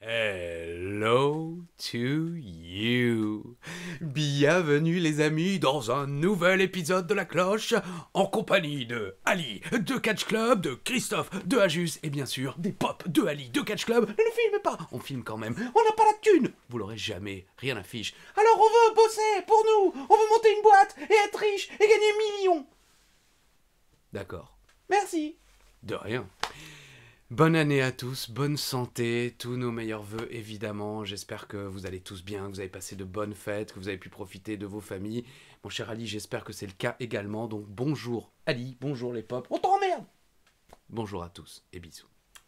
Hello to you. Bienvenue les amis dans un nouvel épisode de la cloche en compagnie de Ali, de Catch Club, de Christophe, de Ajus et bien sûr des pop de Ali, de Catch Club. Ne filmez pas, on filme quand même. On n'a pas la thune. Vous l'aurez jamais, rien n'affiche. Alors on veut bosser pour nous, on veut monter une boîte et être riche et gagner millions. D'accord. Merci. De rien. Bonne année à tous, bonne santé, tous nos meilleurs voeux évidemment. J'espère que vous allez tous bien, que vous avez passé de bonnes fêtes, que vous avez pu profiter de vos familles. Mon cher Ali, j'espère que c'est le cas également. Donc bonjour Ali, bonjour les pops. On t'emmerde Bonjour à tous et bisous.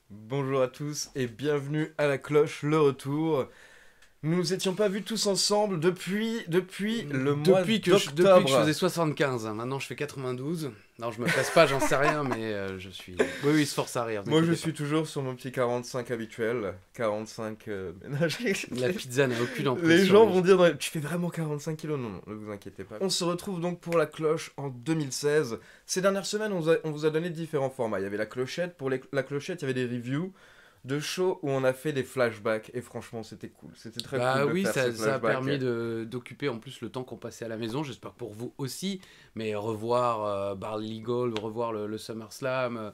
Bonjour à tous et bienvenue à la cloche, le retour. Nous nous étions pas vus tous ensemble depuis, depuis le mois depuis que, je, depuis que je faisais 75, hein. maintenant je fais 92. Non, je me presse pas, j'en sais rien, mais euh, je suis. Oui, oui, se force à rire. Moi, je suis toujours sur mon petit 45 habituel. 45 euh, La pizza n'a aucune impression. Les gens vont dire Tu fais vraiment 45 kilos Non, non, ne vous inquiétez pas. On se retrouve donc pour la cloche en 2016. Ces dernières semaines, on vous a, donné différents formats. Il y avait la clochette. Pour la clochette, il y avait des reviews de shows où on a fait des flashbacks et franchement c'était cool c'était très bah cool oui ça, a permis d'occuper en plus le temps qu'on passait à la maison j'espère pour vous aussi mais revoir euh, Barley Gold revoir le, SummerSlam euh,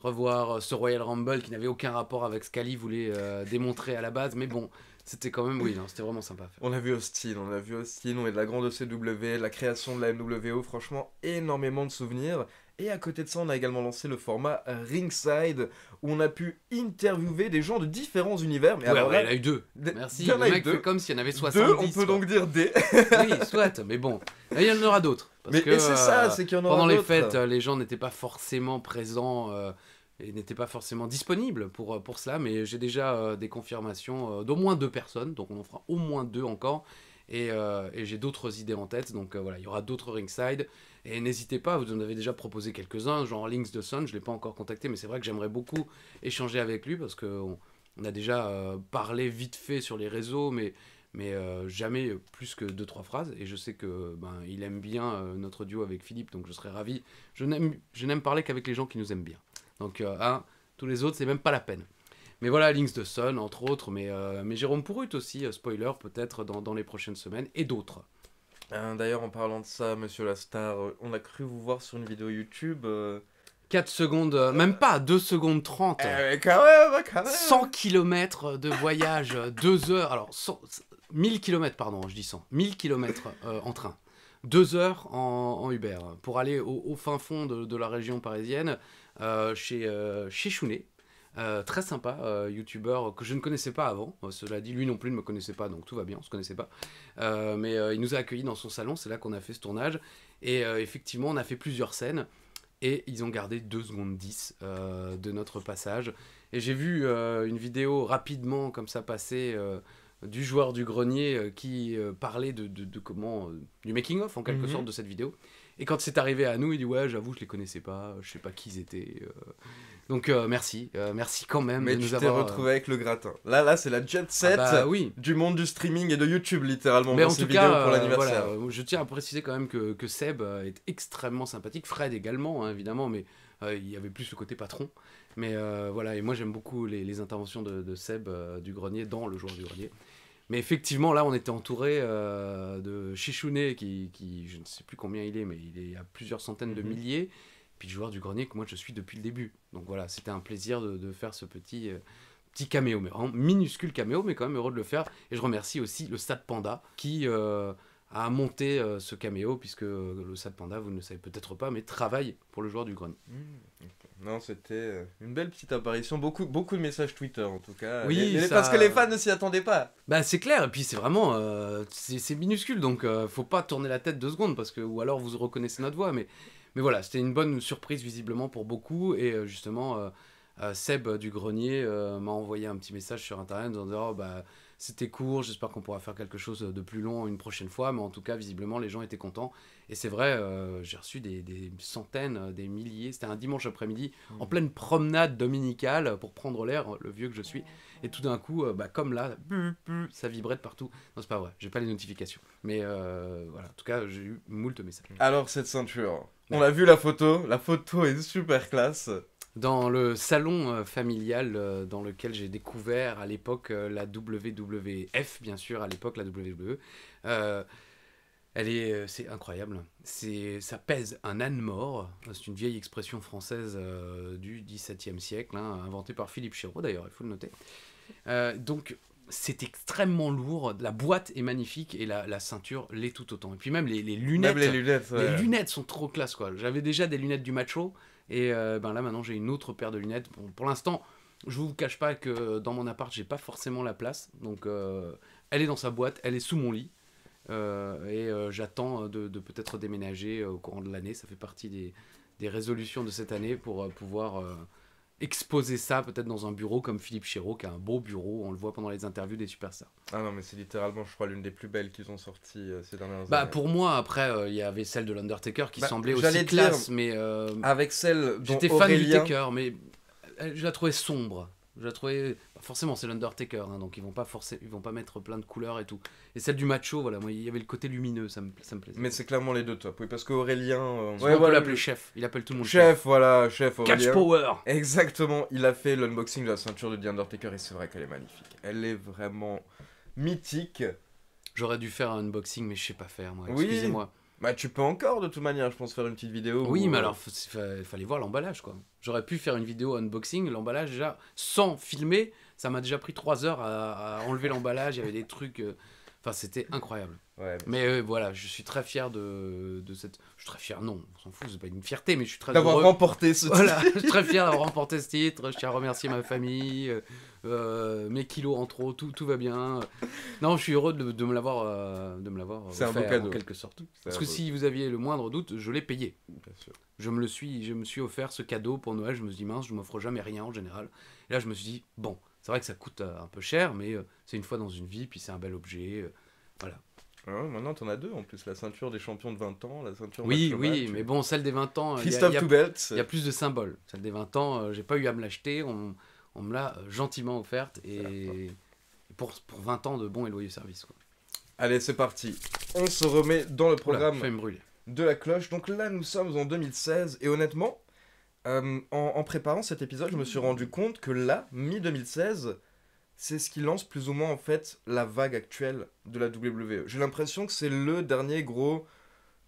revoir euh, ce Royal Rumble qui n'avait aucun rapport avec ce qu'Ali voulait démontrer à la base mais bon c'était quand même oui c'était vraiment sympa on a vu Austin on a vu Austin on est de la grande OCW, e la création de la NWO franchement énormément de souvenirs et à côté de ça, on a également lancé le format euh, Ringside, où on a pu interviewer des gens de différents univers. Mais alors, il y en a eu deux. Merci, il y en a le mec deux. fait comme s'il y en avait 70. on peut donc dire des. oui, soit, mais bon. il y en aura d'autres. mais, c'est ça, euh, c'est qu'il y en aura Pendant les fêtes, euh, les gens n'étaient pas forcément présents. et n'étaient pas forcément disponibles pour, pour cela, mais j'ai déjà des confirmations d'au moins deux personnes, donc on en fera au moins deux encore. Euh, et, j'ai d'autres idées en tête, donc euh, voilà, il y aura d'autres ringside. Et n'hésitez pas, vous en avez déjà proposé quelques-uns, genre Links de Sun, je ne l'ai pas encore contacté, mais c'est vrai que j'aimerais beaucoup échanger avec lui parce qu'on on a déjà euh, parlé vite fait sur les réseaux, mais, mais jamais plus que deux trois phrases. Et je sais que ben, il aime bien notre duo avec Philippe, donc je serais ravi. Je n'aime parler qu'avec les gens qui nous aiment bien. Donc, hein, tous les autres, c'est même pas la peine. Mais voilà, Links de Sun, entre autres, mais, euh, mais Jérôme Pourrut aussi, euh, spoiler peut-être dans, les prochaines semaines, et d'autres. Hein, d'ailleurs, en parlant de ça, monsieur la star, euh, on a cru vous voir sur une vidéo YouTube. 4 secondes, même pas, 2 secondes 30. Eh, quand même, hein, quand même. 100 km de voyage, 2 heures, alors 1000 km, pardon, je dis 100, 1000 km en train. 2 heures en, en, Uber pour aller au, fin fond de, la région parisienne chez, euh, chez Chounet, euh, très sympa, euh, youtubeur que je ne connaissais pas avant. Euh, cela dit, lui non plus ne me connaissait pas, donc tout va bien, on se connaissait pas. mais il nous a accueillis dans son salon, c'est là qu'on a fait ce tournage. Et effectivement, on a fait plusieurs scènes. Et ils ont gardé 2 secondes 10 de notre passage. Et j'ai vu une vidéo rapidement comme ça passer du joueur du grenier qui parlait de, comment du making of en quelque mhm. sorte de cette vidéo. Et quand c'est arrivé à nous, il dit ouais, j'avoue, je les connaissais pas, je sais pas qui ils étaient. Euh. Donc euh, merci, euh, merci quand même. Mais de tu nous t'es retrouvé avec le gratin. Là, là, c'est la jet ah set bah du monde du streaming et de YouTube littéralement. Mais en tout cas, pour l'anniversaire. je tiens à préciser quand même que, que, Seb est extrêmement sympathique, Fred également hein, évidemment, mais il y avait plus le côté patron. Mais voilà, et moi j'aime beaucoup les, interventions de, de Seb du grenier dans le joueur du grenier. Mais effectivement, là, on était entouré euh, de Shishune, qui, qui, je ne sais plus combien il est, mais il est à plusieurs centaines de mhm. milliers. Puis le joueur du grenier que moi je suis depuis le début. Donc voilà, c'était un plaisir de, faire ce petit, euh, petit caméo, mais en minuscule caméo, mais quand même heureux de le faire. Et je remercie aussi le Stade Panda qui euh, a monté ce caméo, puisque le Stade Panda, vous ne le savez peut-être pas, mais travaille pour le joueur du grenier. Mmh, non, c'était euh, une belle petite apparition. Beaucoup, beaucoup de messages Twitter en tout cas. Oui, parce que les fans ne s'y attendaient pas. Bah c'est clair. Et puis c'est vraiment, euh, c'est minuscule, donc euh, faut pas tourner la tête deux secondes parce que ou alors vous reconnaissez notre voix. Mais, mais voilà, c'était une bonne surprise visiblement pour beaucoup. Et justement, Seb du grenier m'a envoyé un petit message sur internet en disant oh, bah c'était court, j'espère qu'on pourra faire quelque chose de plus long une prochaine fois, mais en tout cas, visiblement, les gens étaient contents. Et c'est vrai, euh, j'ai reçu des, centaines, des milliers. C'était un dimanche après-midi, en mmh. pleine promenade dominicale pour prendre l'air, le vieux que je suis. Et tout d'un coup, euh, bah, comme là, mmh, mmh. ça vibrait de partout. Non, c'est pas vrai, j'ai pas les notifications. Mais euh, voilà, en tout cas, j'ai eu moult messages. Alors, cette ceinture, on a vu la photo, la photo est super classe dans le salon euh, familial euh, dans lequel j'ai découvert à l'époque euh, la WWF, bien sûr, à l'époque la WWE. elle est, c'est incroyable. C'est, ça pèse un âne mort. C'est une vieille expression française du XVIIe siècle, hein, inventée par Philippe Chéreau d'ailleurs, il faut le noter. donc c'est extrêmement lourd. La boîte est magnifique et la, la ceinture l'est tout autant. Et puis même les, lunettes. les lunettes. sont trop classe quoi. J'avais déjà des lunettes du macho. Et euh, ben là, maintenant, j'ai une autre paire de lunettes. pour l'instant, je vous cache pas que dans mon appart, j'ai pas forcément la place. Donc, euh, elle est dans sa boîte, elle est sous mon lit. Euh, et j'attends de, peut-être déménager au courant de l'année. Ça fait partie des, des résolutions de cette année pour pouvoir exposer ça peut-être dans un bureau comme Philippe Chéreau qui a un beau bureau, on le voit pendant les interviews des superstars. Ah non mais c'est littéralement je crois l'une des plus belles qu'ils ont sorties euh, ces dernières bah, années. Bah pour moi après euh, il y avait celle de l'Undertaker qui bah, semblait aussi classe mais euh, avec celle dont j'étais fan du Taker mais je la trouvais sombre. Je trouvais bah, forcément c'est l'Undertaker, hein, donc ils vont pas forcer, ils vont pas mettre plein de couleurs et tout. Et celle du macho, voilà, moi il y avait le côté lumineux, ça me, ça me plaisait. Mais c'est clairement les deux tops, oui, parce qu'Aurélien, Aurélien euh, ouais, on peut chef, il appelle tout le monde chef. Chef, voilà, chef Aurélien. Catch Power. Exactement, il a fait l'unboxing de la ceinture de The Undertaker et c'est vrai qu'elle est magnifique. Elle est vraiment mythique. J'aurais dû faire un unboxing, mais je sais pas faire, moi. Excusez-moi. Bah, tu peux encore, de toute manière, je pense, faire une petite vidéo. Oui, mais euh, alors, il fallait voir l'emballage, quoi. J'aurais pu faire une vidéo unboxing, l'emballage, déjà, sans filmer, ça m'a déjà pris trois heures à, enlever l'emballage, il y avait des trucs. Euh, c'était incroyable. mais euh, voilà, je suis très fier de, cette. Je suis très fier, non, on s'en fout, c'est pas une fierté, mais je suis très D'avoir remporté ce titre. je suis très fier d'avoir remporté ce titre. Je tiens à remercier ma famille, euh, euh, mes kilos en trop, tout, tout va bien. Non, je suis heureux de, de me l'avoir. de me l'avoir c'est un beau cadeau. En quelque sorte. Parce que si vous aviez le moindre doute, je l'ai payé. Bien sûr. Je me, le suis, je me suis offert ce cadeau pour Noël. Je me suis dit, mince, je m'offre jamais rien en général. Et là, je me suis dit, bon, c'est vrai que ça coûte euh, un peu cher, mais euh, c'est une fois dans une vie, puis c'est un bel objet. Euh, voilà. tu ah maintenant, t'en as deux en plus. La ceinture des champions de 20 ans, la ceinture. Oui, oui, mais bon, celle des 20 ans. Il y a plus de symboles. Celle des 20 ans, j'ai pas eu à me l'acheter. On, me l'a gentiment offerte. Et pour, pour 20 ans de bons et loyaux services. Allez, c'est parti. On se remet dans le programme de la cloche. Donc là, nous sommes en 2016. Et honnêtement, euh, en, préparant cet épisode, je me suis rendu compte que là, mi-2016, c'est ce qui lance plus ou moins en fait la vague actuelle de la WWE. J'ai l'impression que c'est le dernier gros,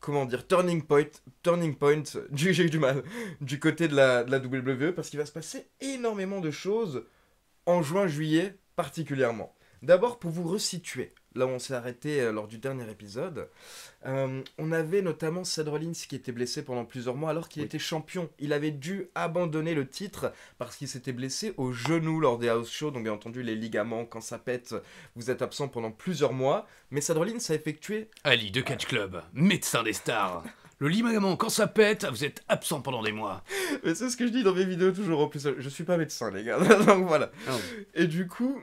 comment dire, turning point, turning point, j'ai du mal, du côté de la, de la WWE, parce qu'il va se passer énormément de choses en juin-juillet particulièrement. D'abord, pour vous resituer, là où on s'est arrêté euh, lors du dernier épisode, euh, on avait notamment Seth qui était blessé pendant plusieurs mois alors qu'il était champion. Il avait dû abandonner le titre parce qu'il s'était blessé au genou lors des house shows, donc bien entendu les ligaments, quand ça pète, vous êtes absent pendant plusieurs mois, mais Seth a effectué... Ali de Catch Club, médecin des stars Le ligament, quand ça pète, vous êtes absent pendant des mois. Mais c'est ce que je dis dans mes vidéos toujours. En plus, je suis pas médecin, les gars. donc voilà. Ah Et du coup,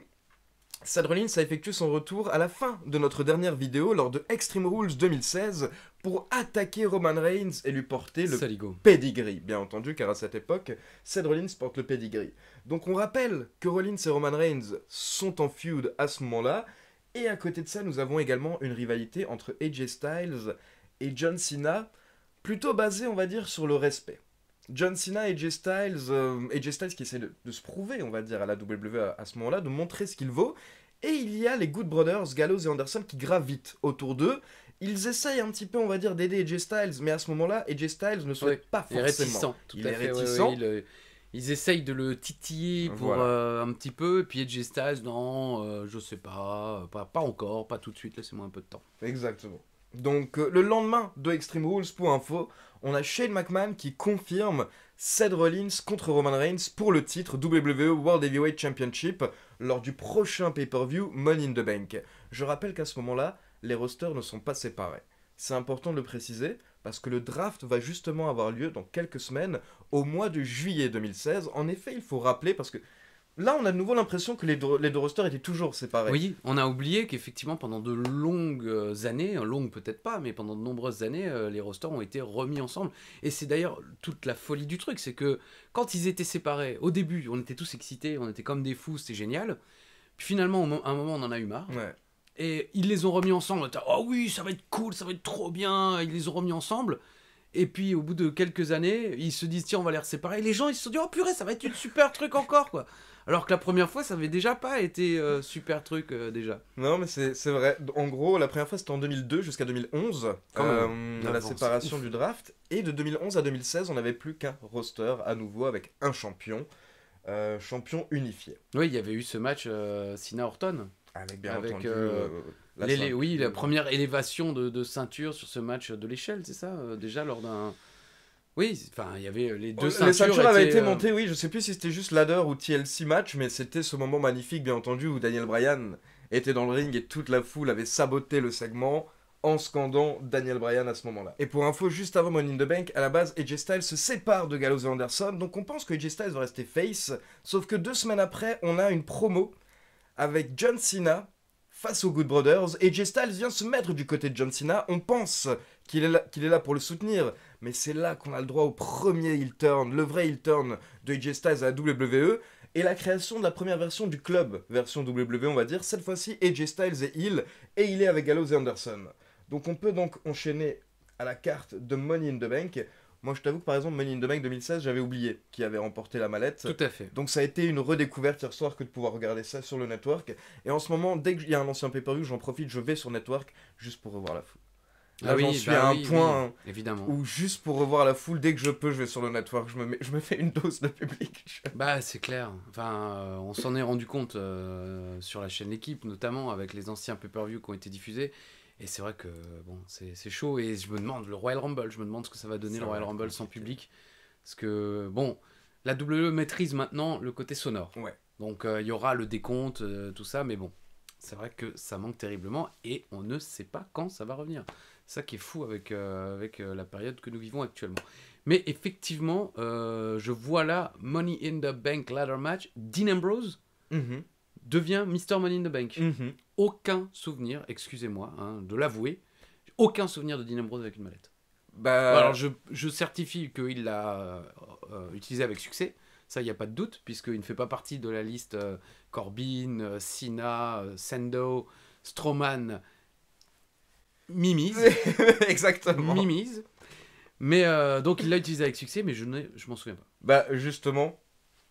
Rollins a effectué son retour à la fin de notre dernière vidéo lors de Extreme Rules 2016 pour attaquer Roman Reigns et lui porter le pedigree. Bien entendu, car à cette époque, Seth Rollins porte le pedigree. Donc on rappelle que Rollins et Roman Reigns sont en feud à ce moment-là. Et à côté de ça, nous avons également une rivalité entre AJ Styles et John Cena, plutôt basée, on va dire, sur le respect. John Cena et Jay Styles, et euh, Styles qui essaie de, se prouver, on va dire, à la WWE à, ce moment-là, de montrer ce qu'il vaut. Et il y a les Good Brothers, Gallows et Anderson qui gravitent autour d'eux. Ils essayent un petit peu, on va dire, d'aider AJ Styles, mais à ce moment-là, AJ Styles ne souhaite pas forcément. il est réticent. il ils essayent de le titiller pour euh, un petit peu, et puis AJ Styles, non, euh, je sais pas, pas, encore, pas tout de suite, laissez-moi un peu de temps. Exactement. Donc le lendemain de Extreme Rules, pour info, on a Shane McMahon qui confirme Seth Rollins contre Roman Reigns pour le titre WWE World Heavyweight Championship lors du prochain pay-per-view Money in the Bank. Je rappelle qu'à ce moment-là, les rosters ne sont pas séparés. C'est important de le préciser parce que le draft va justement avoir lieu dans quelques semaines, au mois de juillet 2016. En effet, il faut rappeler, parce que Là, on a de nouveau l'impression que les deux, rosters étaient toujours séparés. Oui, on a oublié qu'effectivement, pendant de longues euh, années, euh, longues peut-être pas, mais pendant de nombreuses années, euh, les rosters ont été remis ensemble. Et c'est d'ailleurs toute la folie du truc, c'est que quand ils étaient séparés, au début, on était tous excités, on était comme des fous, c'était génial. Puis finalement, à un moment, on en a eu marre. Et ils les ont remis ensemble. Oh oui, ça va être cool, ça va être trop bien. Ils les ont remis ensemble. Et puis au bout de quelques années, ils se disent tiens, on va les séparer. les gens ils se sont dit oh purée, ça va être une super truc encore quoi. Alors que la première fois, ça avait déjà pas été euh, super truc euh, déjà. Non, mais c'est vrai. En gros, la première fois, c'était en 2002 jusqu'à 2011, dans euh, la séparation du draft. Et de 2011 à 2016, on n'avait plus qu'un roster à nouveau avec un champion, champion unifié. Oui, il y avait eu ce match Sina Orton, Avec bien oui, la première élévation de, de, ceinture sur ce match de l'échelle, c'est ça Déjà lors d'un oui, enfin, il y avait euh, les deux ceintures. Les ceintures avaient été euh, montées, oui. Je sais plus si c'était juste ladder ou TLC match, mais c'était ce moment magnifique, bien entendu, où Daniel Bryan était dans le ring et toute la foule avait saboté le segment en scandant Daniel Bryan à ce moment-là. Et pour info, juste avant Money in the Bank, à la base, AJ Styles se sépare de Gallows et Anderson, donc on pense que AJ Styles va rester face, sauf que deux semaines après, on a une promo avec John Cena face aux Good Brothers. AJ Styles vient se mettre du côté de John Cena. On pense qu'il est, qu'il est là pour le soutenir mais c'est là qu'on a le droit au premier heel turn, le vrai heel turn de AJ Styles à la WWE, et la création de la première version du club, version WWE on va dire, cette fois-ci AJ Styles est il et il est avec Gallows et Anderson. Donc on peut donc enchaîner à la carte de Money in the Bank. Moi je t'avoue que par exemple Money in the Bank 2016, j'avais oublié qui avait remporté la mallette. Tout à fait. Donc ça a été une redécouverte hier soir que de pouvoir regarder ça sur le network. Et en ce moment, dès qu'il y a un ancien pay-per-view, j'en profite, je vais sur network juste pour revoir la foule. Ah Là, oui, j'en suis bah à un point évidemment. où juste pour revoir la foule, dès que je peux, je vais sur le network, je me, je me fais une dose de public. Bah c'est clair. Enfin, euh, on s'en est rendu compte euh, sur la chaîne L'équipe, notamment avec les anciens pay-per-view qui ont été diffusés. Et c'est vrai que bon, c'est chaud. Et je me demande le Royal Rumble, je me demande ce que ça va donner le Royal Rumble sans public, parce que bon, la WWE maîtrise maintenant le côté sonore. Donc euh, il y aura le décompte, tout ça, mais bon, c'est vrai que ça manque terriblement et on ne sait pas quand ça va revenir ça qui est fou avec, euh, avec euh, la période que nous vivons actuellement. Mais effectivement, euh, je vois là Money in the Bank Ladder Match, Dean Ambrose mhm. devient Mr. Money in the Bank. Mhm. Aucun souvenir, excusez-moi hein, de l'avouer, aucun souvenir de Dean Ambrose avec une mallette. Bah... Alors je, certifie qu'il l'a utilisé avec succès, ça il n'y a pas de doute, puisqu'il ne fait pas partie de la liste Corbin, Sina, Sendo, Strowman, mimise. Exactement. Mimise. Mais euh, donc il l'a utilisé avec succès, mais je ne je m'en souviens pas. Bah justement,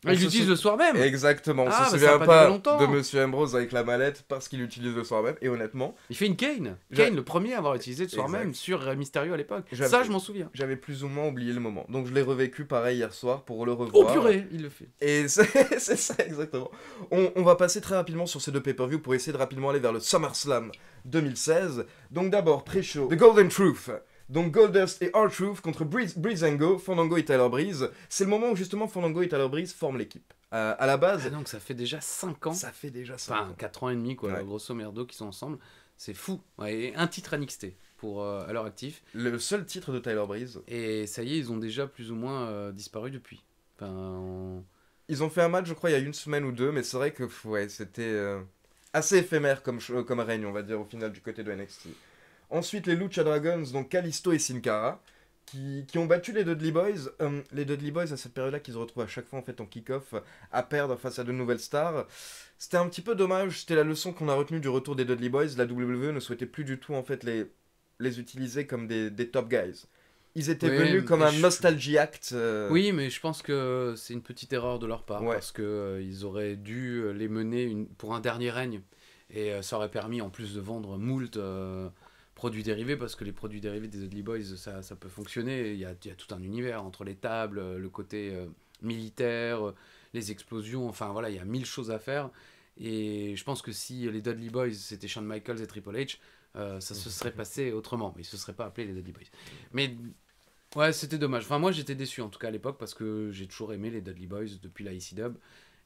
ah, il l'utilise le soir même. Exactement. On ne ah, se bah, souvient pas, de Monsieur Ambrose avec la mallette parce qu'il l'utilise le soir même. Et honnêtement, il fait une Kane. Kane, le premier à avoir utilisé le soir même sur euh, Mysterio à l'époque. Ça, je m'en souviens. J'avais plus ou moins oublié le moment. Donc je l'ai revécu pareil hier soir pour le revoir. Oh purée, il le fait. Et c'est ça exactement. On, on, va passer très rapidement sur ces deux pay-per-view pour essayer de rapidement aller vers le SummerSlam 2016. Donc d'abord, pré-show, The Golden Truth. Donc Goldust et R-Truth contre Breeze, Breeze Go, Fandango et Tyler Breeze. C'est le moment où justement Fandango et Tyler Breeze forment l'équipe. Euh, à la base. Ah, donc ça fait déjà 5 ans. Ça fait déjà 5 enfin, 4 ans et demi, quoi, grosso merdo, qui sont ensemble. C'est fou. et un titre à NXT pour, euh, à leur actif. Le seul titre de Tyler Breeze. Et ça y est, ils ont déjà plus ou moins euh, disparu depuis. Ils ont fait un match, je crois, il y a une semaine ou deux, mais c'est vrai que ouais, c'était assez éphémère comme, comme règne, on va dire, au final, du côté de NXT. Ensuite, les Lucha Dragons, donc Kalisto et Sin Cara, qui, qui, ont battu les Dudley Boys. Euh, les Dudley Boys, à cette période-là, qu'ils se retrouvent à chaque fois en fait en kick-off à perdre face à de nouvelles stars. C'était un petit peu dommage, c'était la leçon qu'on a retenue du retour des Dudley Boys. La WWE ne souhaitait plus du tout en fait les, les utiliser comme des, des top guys. Ils étaient venus comme un nostalgie act. Euh. Oui, mais je pense que c'est une petite erreur de leur part parce que euh, ils auraient dû les mener pour un dernier règne et ça aurait permis en plus de vendre moult produits dérivés, parce que les produits dérivés des Dudley Boys, ça, peut fonctionner. Il y, a, tout un univers entre les tables, euh, le côté euh, militaire, euh, les explosions, enfin voilà, il y a mille choses à faire. Et je pense que si les Dudley Boys, c'était Shawn Michaels et Triple H, ça se serait mhm. passé autrement. Mais ce se seraient pas appelés les Dudley Boys. Mais ouais, c'était dommage. Enfin, moi, j'étais déçu en tout cas à l'époque parce que j'ai toujours aimé les Dudley Boys depuis la ICW.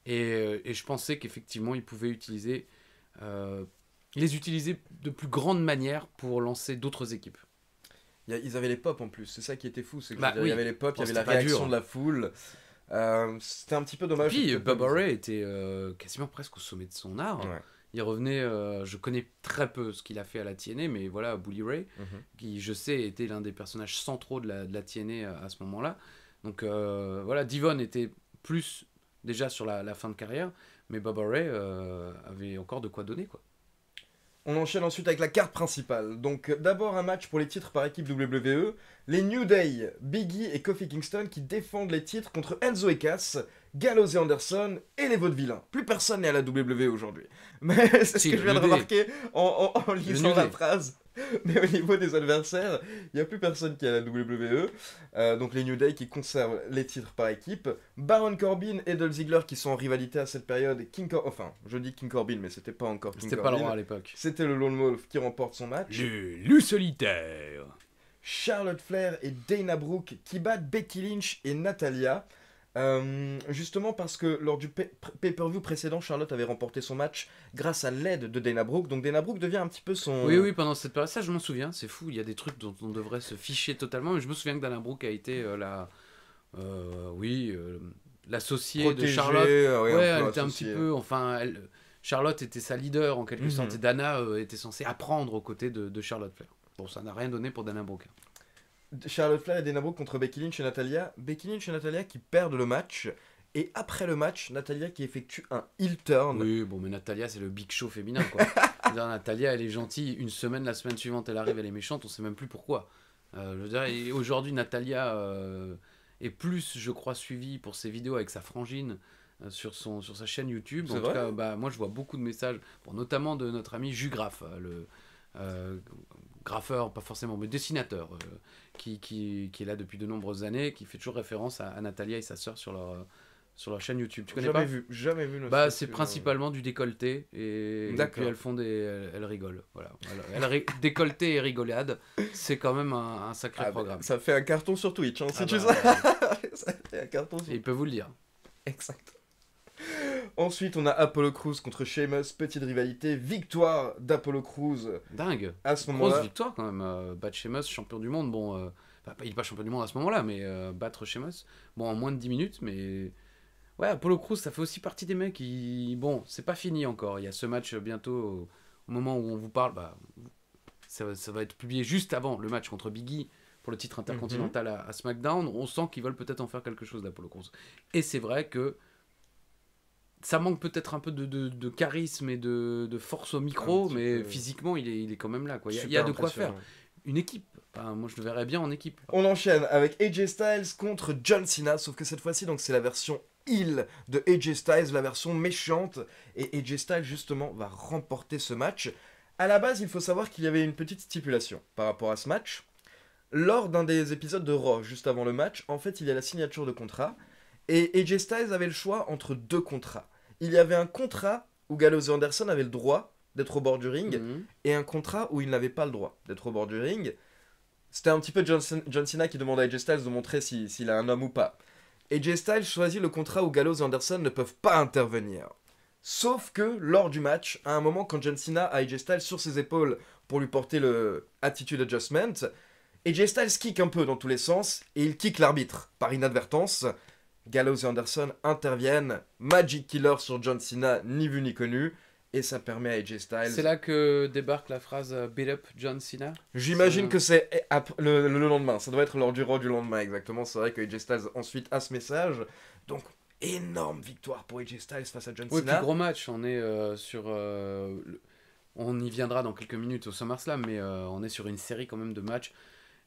Et, et je pensais qu'effectivement, ils pouvaient utiliser les utiliser de plus grande manière pour lancer d'autres équipes. Ils avaient les pop en plus, c'est ça qui était fou. C'est que bah y avait les pop, il y oh, avait la réaction de la hein. foule. Euh, c'était un petit peu dommage. Et puis Bob Ray était euh, quasiment presque au sommet de son art. Il revenait, euh, je connais très peu ce qu'il a fait à la TNA, mais voilà, Bully Ray, mhm. qui je sais était l'un des personnages centraux de la, de à, ce moment-là. Donc voilà, Divon était plus déjà sur la, fin de carrière, mais Bob Ray avait encore de quoi donner. quoi. On enchaîne ensuite avec la carte principale. Donc d'abord un match pour les titres par équipe WWE. Les New Day, Biggie et Kofi Kingston qui défendent les titres contre Enzo et Cass, Gallows et Anderson et les Vaudevillains. Plus personne n'est à la WWE aujourd'hui. Mais c'est ce que je viens de remarquer en, en lisant la phrase. Mais au niveau des adversaires, il n'y a plus personne qui a la WWE. Euh, donc les New Day qui conservent les titres par équipe. Baron Corbin et Dol Ziggler qui sont en rivalité à cette période. King enfin, je dis King Corbin, mais c'était pas encore King Corbin. C'était pas roi à l'époque. C'était le Lone Wolf qui remporte son match. Le lu solitaire. Charlotte Flair et Dana Brooke qui battent Becky Lynch et Natalia. Euh, justement parce que lors du pay-per-view précédent, Charlotte avait remporté son match grâce à l'aide de Dana Brooke. Donc Dana Brooke devient un petit peu son... Oui, oui, pendant cette période, ça je m'en souviens, c'est fou, il y a des trucs dont on devrait se ficher totalement, mais je me souviens que Dana Brooke a été euh, la... Euh, oui, l'associée de Charlotte. elle était un petit peu... Enfin, Charlotte était sa leader en quelque mhm. sorte, et Dana était censée apprendre aux côtés de, Charlotte Flair. Bon, ça n'a rien donné pour Dana Brooke. Hein. Charlotte Flair et Dana Brooke contre Becky Lynch et Natalia. Becky Lynch et Natalia qui perdent le match. Et après le match, Natalia qui effectue un heel turn. Oui, bon, mais Natalia, c'est le big show féminin, quoi. Natalia, elle est gentille. Une semaine, la semaine suivante, elle arrive, elle est méchante. On ne sait même plus pourquoi. Euh, je veux aujourd'hui, Natalia euh, est plus, je crois, suivie pour ses vidéos avec sa frangine euh, sur, son, sur sa chaîne YouTube. En tout bah, moi, je vois beaucoup de messages, notamment de notre ami Jugraf, le graffeur, pas forcément, mais dessinateur, euh, qui, qui, qui, est là depuis de nombreuses années, qui fait toujours référence à, à Natalia et sa sœur sur leur, euh, sur leur chaîne YouTube. Tu connais jamais vu, jamais vu. Bah, c'est principalement du décolleté et, puis elles font des, elles, rigolent. Voilà, elles, décolleté et rigolade, c'est quand même un, sacré ah bah, programme. ça fait un carton sur Twitch, hein, si ah tu sais. Bah, ça un carton. il peut vous le dire. Exact. Ensuite, on a Apollo Cruz contre Sheamus, petite rivalité, victoire d'Apollo Cruz. Dingue. À ce moment Grosse victoire quand même. Euh, battre Sheamus, champion du monde. Bon, euh, il n'est pas champion du monde à ce moment-là, mais euh, battre Sheamus, bon, en moins de 10 minutes, mais. Ouais, Apollo Cruz, ça fait aussi partie des mecs qui. Bon, c'est pas fini encore. Il y a ce match bientôt, au moment où on vous parle, bah, ça, va être publié juste avant le match contre Biggie pour le titre intercontinental mhm. à, à, SmackDown. On sent qu'ils veulent peut-être en faire quelque chose d'Apollo Cruz. Et c'est vrai que ça manque peut-être un peu de, charisme et de, force au micro, mais physiquement, il est, quand même là. Quoi. Il y a, de quoi faire. Une équipe. moi, je le verrais bien en équipe. On enchaîne avec AJ Styles contre John Cena, sauf que cette fois-ci, c'est la version ill de AJ Styles, la version méchante. Et AJ Styles, justement, va remporter ce match. À la base, il faut savoir qu'il y avait une petite stipulation par rapport à ce match. Lors d'un des épisodes de Raw, juste avant le match, en fait, il y a la signature de contrat. Et AJ Styles avait le choix entre deux contrats. Il y avait un contrat où Gallows et Anderson avaient le droit d'être au bord du ring mhm. et un contrat où ils n'avaient pas le droit d'être au bord du ring. C'était un petit peu John, Cena qui demandait à AJ Styles de montrer s'il a un homme ou pas. AJ Styles choisit le contrat où Gallows et Anderson ne peuvent pas intervenir. Sauf que lors du match, à un moment quand John Cena a AJ Styles sur ses épaules pour lui porter le Attitude Adjustment, AJ Styles kick un peu dans tous les sens et il kick l'arbitre par inadvertance Gallows et Anderson interviennent. Magic Killer sur John Cena, ni vu ni connu. Et ça permet à AJ Styles. C'est là que débarque la phrase euh, Beat up John Cena J'imagine que euh, c'est eh, le, lendemain. Ça doit être lors du Raw du lendemain, exactement. C'est vrai que AJ Styles ensuite a ce message. Donc, énorme victoire pour AJ Styles face à John Cena. Oui, gros match. On est euh, sur. On y viendra dans quelques minutes au SummerSlam, mais on est sur une série quand même de matchs.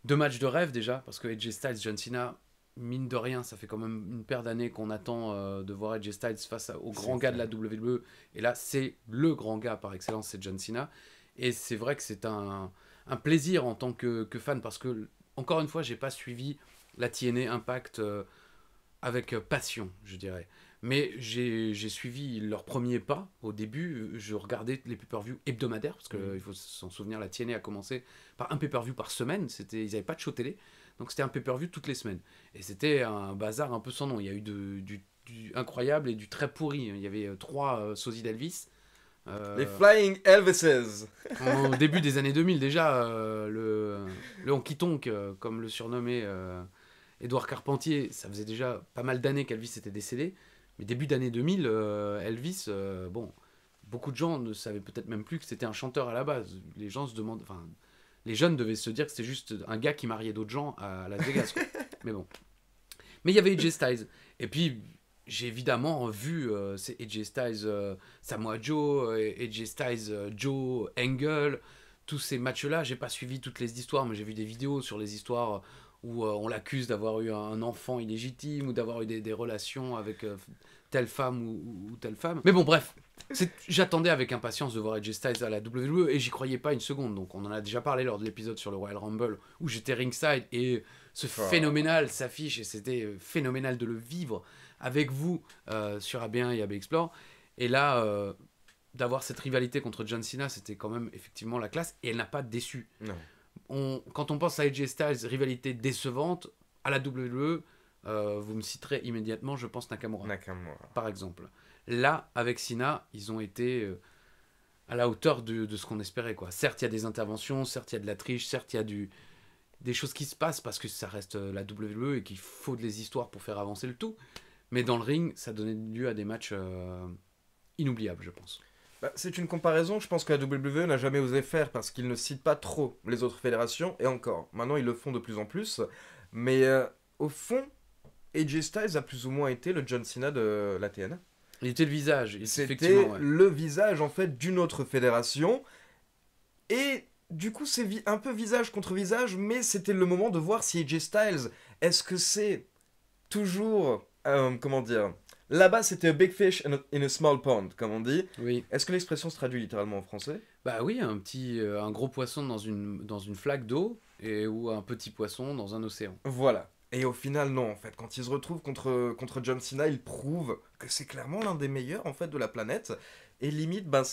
de matchs de rêve déjà, parce que AJ Styles, John Cena, mine de rien, ça fait quand même une paire d'années qu'on attend euh, de voir Edge Styles face au grand gars de la WWE. Et là, c'est le grand gars par excellence, c'est John Cena. Et c'est vrai que c'est un, plaisir en tant que, fan parce que, encore une fois, j'ai pas suivi la TNA Impact euh, avec euh, passion, je dirais. Mais j'ai suivi leur premier pas au début. Je regardais les pay-per-view hebdomadaires parce qu'il mmh. faut s'en souvenir, la TNA a commencé par un pay-per-view par semaine. Ils n'avaient pas de show télé. Donc c'était un pay-per-view toutes les semaines. Et c'était un bazar un peu sans nom. Il y a eu du, incroyable et du très pourri. Il y avait euh, trois euh, sosies d'Elvis. Euh, les Flying Elvises. au début des années 2000 déjà, euh, le, le Honky-Tonk, comme le surnommait Edouard Carpentier, ça faisait déjà pas mal d'années qu'Elvis était décédé. Mais début d'année 2000, Elvis, bon, beaucoup de gens ne savaient peut-être même plus que c'était un chanteur à la base. Les gens se demandent, les jeunes devaient se dire que c'était juste un gars qui mariait d'autres gens à Las Vegas. mais bon. Mais il y avait AJ Styles. Et puis, j'ai évidemment vu euh, ces AJ Styles, euh, Samoa Joe, euh, AJ Styles, Joe, Angle, tous ces matchs-là. J'ai pas suivi toutes les histoires, mais j'ai vu des vidéos sur les histoires où on l'accuse d'avoir eu un enfant illégitime ou d'avoir eu des, relations avec telle femme ou, telle femme. Mais bon, bref, J'attendais avec impatience de voir Edge Styles à la WWE et j'y croyais pas une seconde. Donc on en a déjà parlé lors de l'épisode sur le Royal Rumble où j'étais ringside et ce phénoménal s'affiche et c'était phénoménal de le vivre avec vous euh, sur AB1 et AB Explore. Et là, euh, d'avoir cette rivalité contre John Cena, c'était quand même effectivement la classe et elle n'a pas déçu. quand on pense à AJ Styles, rivalité décevante à la WWE, euh, vous me citerez immédiatement, je pense Nakamura, Nakamura. par exemple. Là, avec Sina, ils ont été euh, à la hauteur de, ce qu'on espérait. Quoi. Certes, il y a des interventions, certes, il y a de la triche, certes, il y a des choses qui se passent parce que ça reste euh, la WWE et qu'il faut des histoires pour faire avancer le tout. Mais dans le ring, ça donnait lieu à des matchs euh, inoubliables, je pense. Bah, c'est une comparaison, je pense que la WWE n'a jamais osé faire parce qu'ils ne citent pas trop les autres fédérations, et encore, maintenant ils le font de plus en plus. Mais au fond, AJ Styles a plus ou moins été le John Cena de la TNA. Il était le visage. C'était le visage en fait d'une autre fédération. Et du coup, c'est un peu visage contre visage, mais c'était le moment de voir si AJ Styles, est-ce que c'est toujours. Euh, comment dire Là-bas, c'était a big fish in a, small pond, comme on dit. Oui. Est-ce que l'expression se traduit littéralement en français Bah oui, un petit, euh, un gros poisson dans une, dans une flaque d'eau et ou un petit poisson dans un océan. Voilà. Et au final, non, en fait. Quand il se retrouve contre, contre John Cena, il prouve que c'est clairement l'un des meilleurs, en fait, de la planète. Et limite, ben,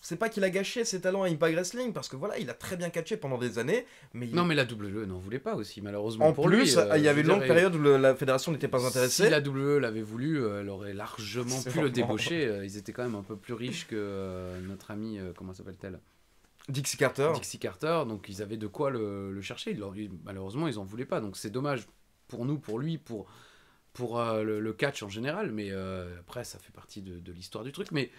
c'est pas qu'il a gâché ses talents à Impact Wrestling, parce que voilà, il a très bien catché pendant des années. Mais Non, mais la WWE n'en voulait pas aussi, malheureusement. En pour plus, lui, euh, il y avait une longue période où la fédération n'était pas intéressée. Si la WWE l'avait voulu, euh, elle aurait largement pu le débaucher. Euh, ils étaient quand même un peu plus riches que notre ami, comment s'appelle-t-elle Dixie Carter. Dixie Carter, donc ils avaient de quoi le, le chercher. malheureusement, ils en voulaient pas, donc c'est dommage pour nous, pour lui, pour, pour euh, le, catch en général. Mais euh, après, ça fait partie de, l'histoire du truc. Mais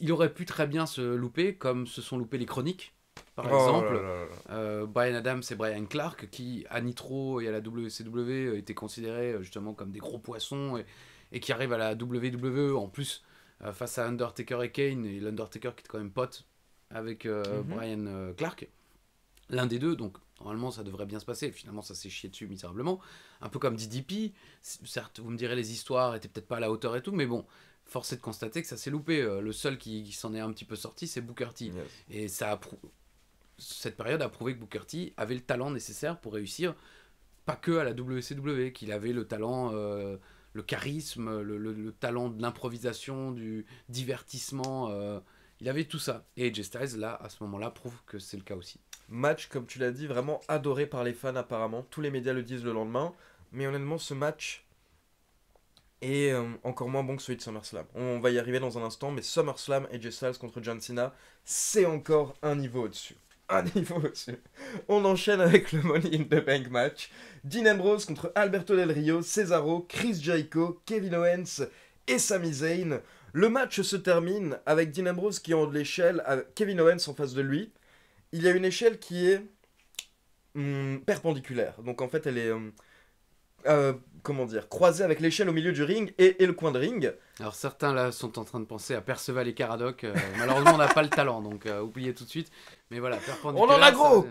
il aurait pu très bien se louper, comme se sont loupés les chroniques. Par oh exemple, euh, Brian Adams et Brian Clark, qui à Nitro et à la WCW étaient considérés justement comme des gros poissons et, qui arrivent à la WWE en plus face à Undertaker et Kane, et l'Undertaker qui est quand même pote avec mhm. Brian Clark l'un des deux, donc normalement ça devrait bien se passer. Finalement, ça s'est chié dessus misérablement. Un peu comme DDP, certes, vous me direz les histoires étaient peut-être pas à la hauteur et tout, mais bon, force est de constater que ça s'est loupé. Euh, le seul qui, s'en est un petit peu sorti, c'est Booker T. Et ça cette période a prouvé que Booker T avait le talent nécessaire pour réussir, pas que à la WCW, qu'il avait le talent. Euh, le charisme, le, talent de l'improvisation, du divertissement, euh, il avait tout ça. Et AJ Styles, là, à ce moment-là, prouve que c'est le cas aussi. Match, comme tu l'as dit, vraiment adoré par les fans apparemment. Tous les médias le disent le lendemain. Mais honnêtement, ce match est euh, encore moins bon que celui de SummerSlam. On va y arriver dans un instant, mais SummerSlam et Styles contre John Cena, c'est encore un niveau au-dessus. Un niveau au-dessus. On enchaîne avec le Money in the Bank match. Dean Ambrose contre Alberto Del Rio, Cesaro, Chris Jericho, Kevin Owens et Sami Zayn. Le match se termine avec Dean Ambrose qui est en de l'échelle, Kevin Owens en face de lui, il y a une échelle qui est hum, perpendiculaire. Donc en fait, elle est. Hum, euh, comment dire, croisée avec l'échelle au milieu du ring et, le coin de ring. Alors certains là sont en train de penser à Perceval et Caradoc. Euh, malheureusement, on n'a pas le talent, donc euh, oubliez tout de suite. Mais voilà, perpendiculaire. On en a gros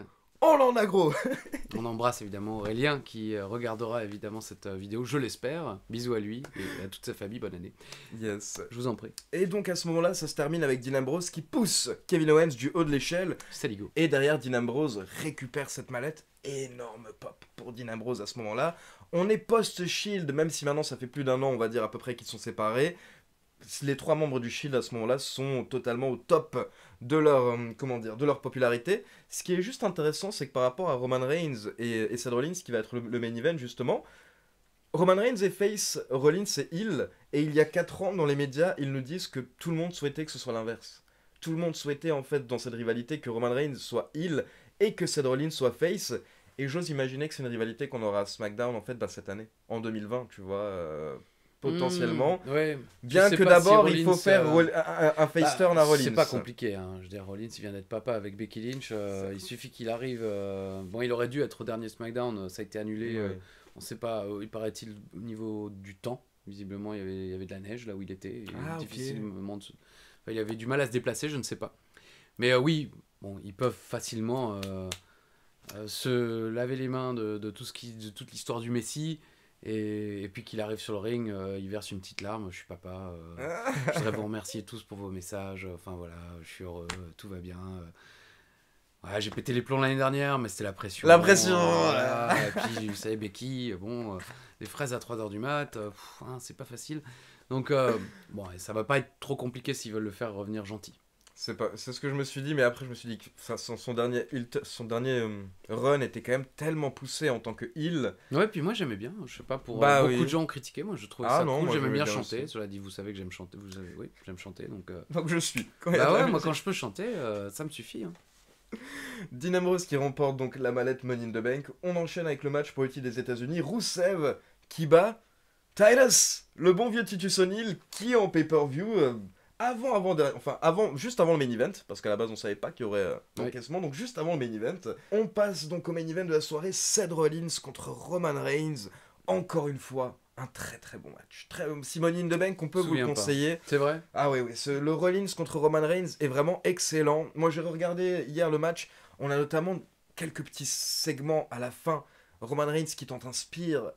Oh on l'en a gros On embrasse évidemment Aurélien qui euh, regardera évidemment cette euh, vidéo, je l'espère. Bisous à lui et à toute sa famille, bonne année. Yes. Je vous en prie. Et donc à ce moment-là, ça se termine avec Dean Ambrose qui pousse Kevin Owens du haut de l'échelle. Saligo. Et derrière, Dean Ambrose récupère cette mallette. Énorme pop pour Dean Ambrose à ce moment-là. On est post-Shield, même si maintenant ça fait plus d'un an, on va dire à peu près, qu'ils sont séparés les trois membres du Shield à ce moment-là sont totalement au top de leur, euh, comment dire, de leur popularité. Ce qui est juste intéressant, c'est que par rapport à Roman Reigns et, et Seth Rollins, qui va être le, main event justement, Roman Reigns et face, Rollins est heel, et il y a 4 ans, dans les médias, ils nous disent que tout le monde souhaitait que ce soit l'inverse. Tout le monde souhaitait, en fait, dans cette rivalité, que Roman Reigns soit heel et que Seth Rollins soit face. Et j'ose imaginer que c'est une rivalité qu'on aura à SmackDown, en fait, dans cette année, en 2020, tu vois. Euh, potentiellement. Hmm, Bien que d'abord, il faut faire euh, un, face turn à Rollins. C'est pas compliqué. Hein. Je veux Rollins, il vient d'être papa avec Becky Lynch. Euh, il suffit qu'il arrive. Euh, bon, il aurait dû être au dernier SmackDown. Ça a été annulé. On on sait pas. il paraît-il au niveau du temps. Visiblement, il y, avait, de la neige là où il était. Ah, difficilement il avait du mal à se déplacer, je ne sais pas. Mais oui, bon, ils peuvent facilement se laver les mains de, de tout ce qui, de toute l'histoire du Messi. Et, puis qu'il arrive sur le ring, euh, il verse une petite larme, je suis papa, euh, ah. je voudrais vous remercier tous pour vos messages, enfin voilà, je suis heureux, tout va bien. Euh. j'ai pété les plombs l'année dernière, mais c'était la pression. La pression Et puis, vous savez, Becky, bon, les fraises à 3h du mat, hein, c'est pas facile. Donc, bon, ça va pas être trop compliqué s'ils veulent le faire revenir gentil. C'est pas, c'est ce que je me suis dit, mais après je me suis dit que son, son, dernier ult, son dernier euh, run était quand même tellement poussé en tant que heal. Ouais, puis moi j'aimais bien. Je sais pas pour euh, bah beaucoup de gens ont critiqué, moi je trouvais ah ça non, cool. J'aimais bien, chanter. Cela dit, vous savez que j'aime chanter. Vous avez oui, j'aime chanter donc. Euh, donc je suis. Quand bah ouais, moi quand je peux chanter, ça me suffit. Hein. qui remporte donc la mallette Money in the Bank. On enchaîne avec le match pour utile des États-Unis. Roussev qui bat Titus, le bon vieux Titus O'Neill qui en pay-per-view avant, avant, enfin, avant, juste avant le main event, parce qu'à la base on savait pas qu'il y aurait un euh, l'encaissement, donc juste avant le main event, on passe donc au main event de la soirée, Seth Rollins contre Roman Reigns, encore une fois. Un très très bon match. Très... Simone Ben, qu'on peut vous conseiller. C'est vrai Ah oui, oui. le Rollins contre Roman Reigns est vraiment excellent. Moi j'ai regardé hier le match. On a notamment quelques petits segments à la fin Roman Reigns qui tente un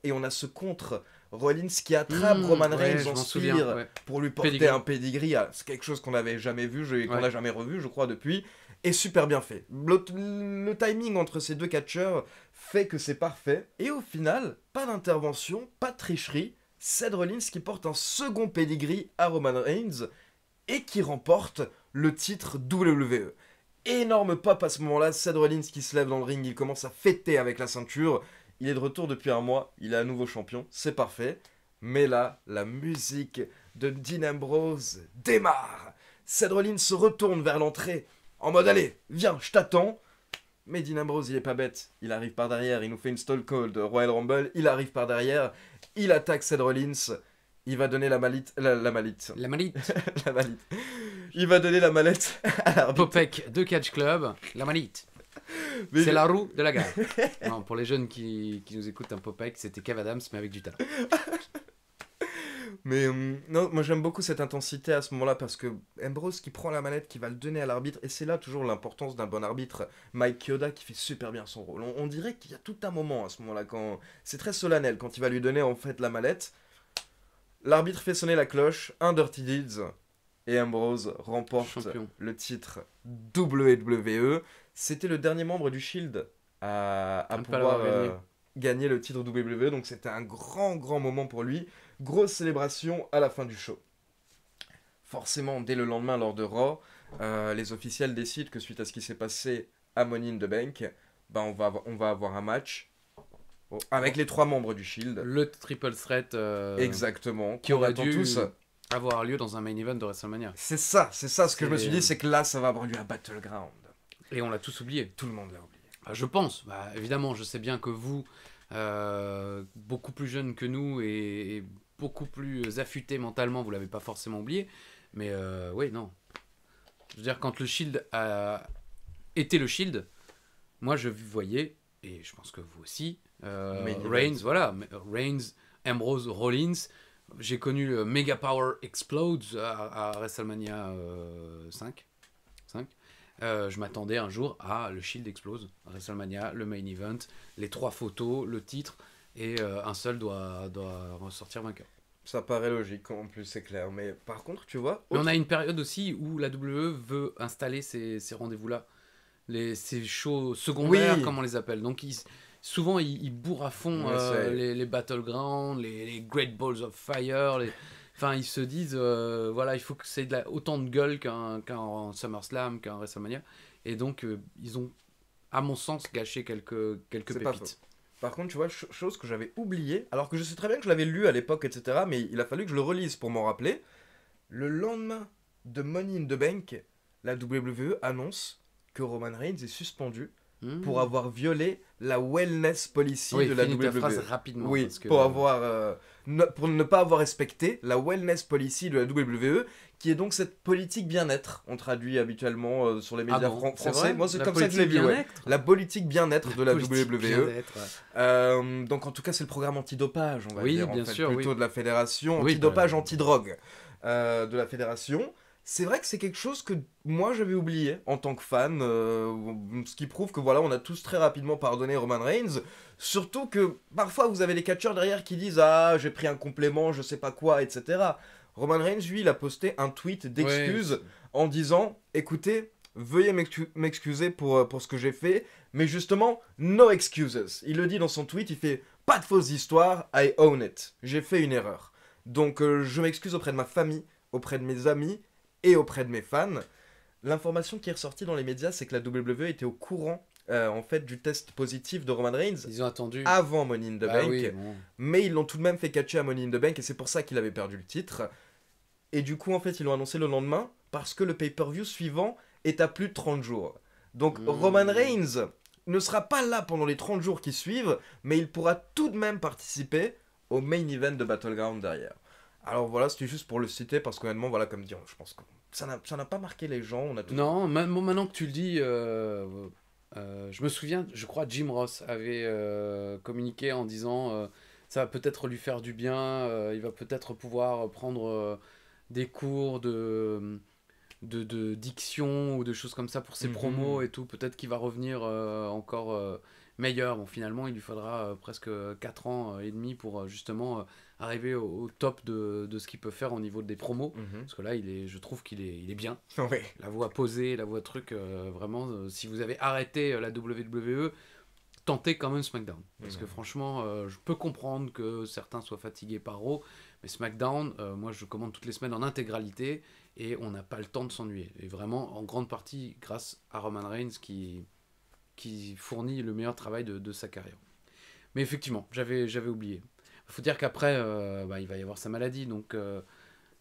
et on a ce contre Rollins qui attrape hmm, Roman Reigns en pour lui porter un pedigree. Ah, c'est quelque chose qu'on n'avait jamais vu et qu'on n'a jamais revu, je crois, depuis. Et super bien fait. Le, timing entre ces deux catcheurs fait que c'est parfait. Et au final, pas d'intervention, pas de tricherie. Seth Rollins qui porte un second pedigree à Roman Reigns et qui remporte le titre WWE énorme pop à ce moment-là. Seth Rollins qui se lève dans le ring, il commence à fêter avec la ceinture. Il est de retour depuis un mois, il est à nouveau champion, c'est parfait. Mais là, la musique de Dean Ambrose démarre. Lins se retourne vers l'entrée, en mode allez, viens, je t'attends. Mais Dean Ambrose, il est pas bête. Il arrive par derrière, il nous fait une stall call de Royal Rumble. Il arrive par derrière, il attaque Cedro Rollins. Il va donner la malite... La, malite La malite la Il va donner la mallette à l'arbitre. Popek de Catch Club, la malite C'est la roue de la gare. pour les jeunes qui, nous écoutent un pop-up, c'était Kev Adams, mais avec du talent. mais euh, non, moi j'aime beaucoup cette intensité à ce moment-là parce que Ambrose qui prend la manette, qui va le donner à l'arbitre, et c'est là toujours l'importance d'un bon arbitre. Mike Kyoda qui fait super bien son rôle. On, dirait qu'il y a tout un moment à ce moment-là quand c'est très solennel quand il va lui donner en fait la mallette. L'arbitre fait sonner la cloche, un Dirty Deeds, et Ambrose remporte le titre WWE. C'était le dernier membre du Shield à, pouvoir euh, gagner le titre WWE, donc c'était un grand, grand moment pour lui. Grosse célébration à la fin du show. Forcément, dès le lendemain, lors de Raw, euh, les officiels décident que suite à ce qui s'est passé à Money in the Bank, bah, on, va avoir, on va avoir un match oh. Avec les trois membres du Shield. Le triple threat. Euh, Exactement. Qui aurait dû avoir lieu dans un main event de WrestleMania. C'est ça, c'est ça. Ce que je me suis dit, c'est que là, ça va avoir lieu à Battleground. Et on l'a tous oublié. Tout le monde l'a oublié. Bah, je pense. Bah, évidemment, je sais bien que vous, euh, beaucoup plus jeune que nous et, beaucoup plus affûté mentalement, vous l'avez pas forcément oublié. Mais euh, oui, non. Je veux dire, quand le Shield a été le Shield, moi je voyais, et je pense que vous aussi, euh, Reigns, voilà, Reigns, Ambrose, Rollins. J'ai connu Mega Power Explodes à, à WrestleMania 5. Euh, je m'attendais un jour à ah, le Shield explose, WrestleMania, le main event, les trois photos, le titre, et euh, un seul doit, doit ressortir vainqueur. Ça paraît logique, en plus c'est clair. Mais par contre, tu vois... on a une période aussi où la WWE veut installer ces, rendez-vous-là, les, ces shows secondaires, comme on les appelle. Donc souvent, ils, bourrent à fond euh, les, Battlegrounds, les, les Great Balls of Fire, les... Enfin, ils se disent, euh, voilà, il faut que c'est autant de gueule qu'un SummerSlam, qu'un WrestleMania. Et donc, euh, ils ont, à mon sens, gâché quelques, quelques pépites. Par contre, tu vois, chose que j'avais oubliée, alors que je sais très bien que je l'avais lu à l'époque, etc., mais il a fallu que je le relise pour m'en rappeler. Le lendemain de Money in the Bank, la WWE annonce que Roman Reigns est suspendu pour hmm. avoir violé la wellness policy de la WWE. E. rapidement. Oui, pour euh, avoir, euh, ne, pour ne pas avoir respecté la wellness policy de la WWE, qui est donc cette politique bien-être. On traduit habituellement euh, sur les ah médias français. Moi, c'est comme ça que je l'ai La politique bien-être de la, WWE. E. donc, en tout cas, c'est le programme antidopage, on va oui, dire, bien sûr, plutôt de la fédération bah, antidopage, antidrogue de la fédération c'est vrai que c'est quelque chose que moi j'avais oublié en tant que fan, euh, ce qui prouve que voilà, on a tous très rapidement pardonné Roman Reigns. Surtout que parfois vous avez les catcheurs derrière qui disent Ah, j'ai pris un complément, je sais pas quoi, etc. Roman Reigns, lui, il a posté un tweet d'excuses en disant Écoutez, veuillez m'excuser pour, euh, pour ce que j'ai fait, mais justement, no excuses. Il le dit dans son tweet il fait Pas de fausses histoires, I own it. J'ai fait une erreur. Donc euh, je m'excuse auprès de ma famille, auprès de mes amis et auprès de mes fans. L'information qui est ressortie dans les médias, c'est que la WWE était au courant euh, en fait du test positif de Roman Reigns. Ils ont attendu avant Money in the bah Bank, mais ils l'ont tout de même fait catcher à Money in the Bank et c'est pour ça qu'il avait perdu le titre. Et du coup, en fait, ils l'ont annoncé le lendemain parce que le pay-per-view suivant est à plus de 30 jours. Donc hmm. Roman Reigns ne sera pas là pendant les 30 jours qui suivent, mais il pourra tout de même participer au main event de Battleground derrière. Alors voilà, c'était juste pour le citer parce qu'honnêtement, voilà, comme dit, je pense qu'on ça n'a pas marqué les gens. a Non, maintenant que tu le dis, euh, euh, je me souviens, je crois Jim Ross avait euh, communiqué en disant ça va peut-être lui faire du bien, il va peut-être pouvoir prendre des cours de, de, diction ou de choses comme ça pour ses mhm. promos et tout. Peut-être qu'il va revenir encore meilleur. Bon, finalement, il lui faudra presque 4 ans et demi pour justement arriver au, top de, de ce qu'il peut faire au niveau des promos. Mhm. Parce que là, il est, je trouve qu'il est, il est bien. La voix posée, la voix truc, euh, vraiment, euh, si vous avez arrêté euh, la WWE, tentez quand même SmackDown. Parce que mhm. franchement, je peux comprendre que certains soient fatigués par Raw, mais SmackDown, moi, je commande toutes les semaines en intégralité et on n'a pas le temps de s'ennuyer. Et vraiment, en grande partie, grâce à Roman Reigns qui, qui fournit le meilleur travail de, de sa carrière. Mais effectivement, j'avais oublié faut dire qu'après, euh, bah, il va y avoir sa maladie. Donc, euh,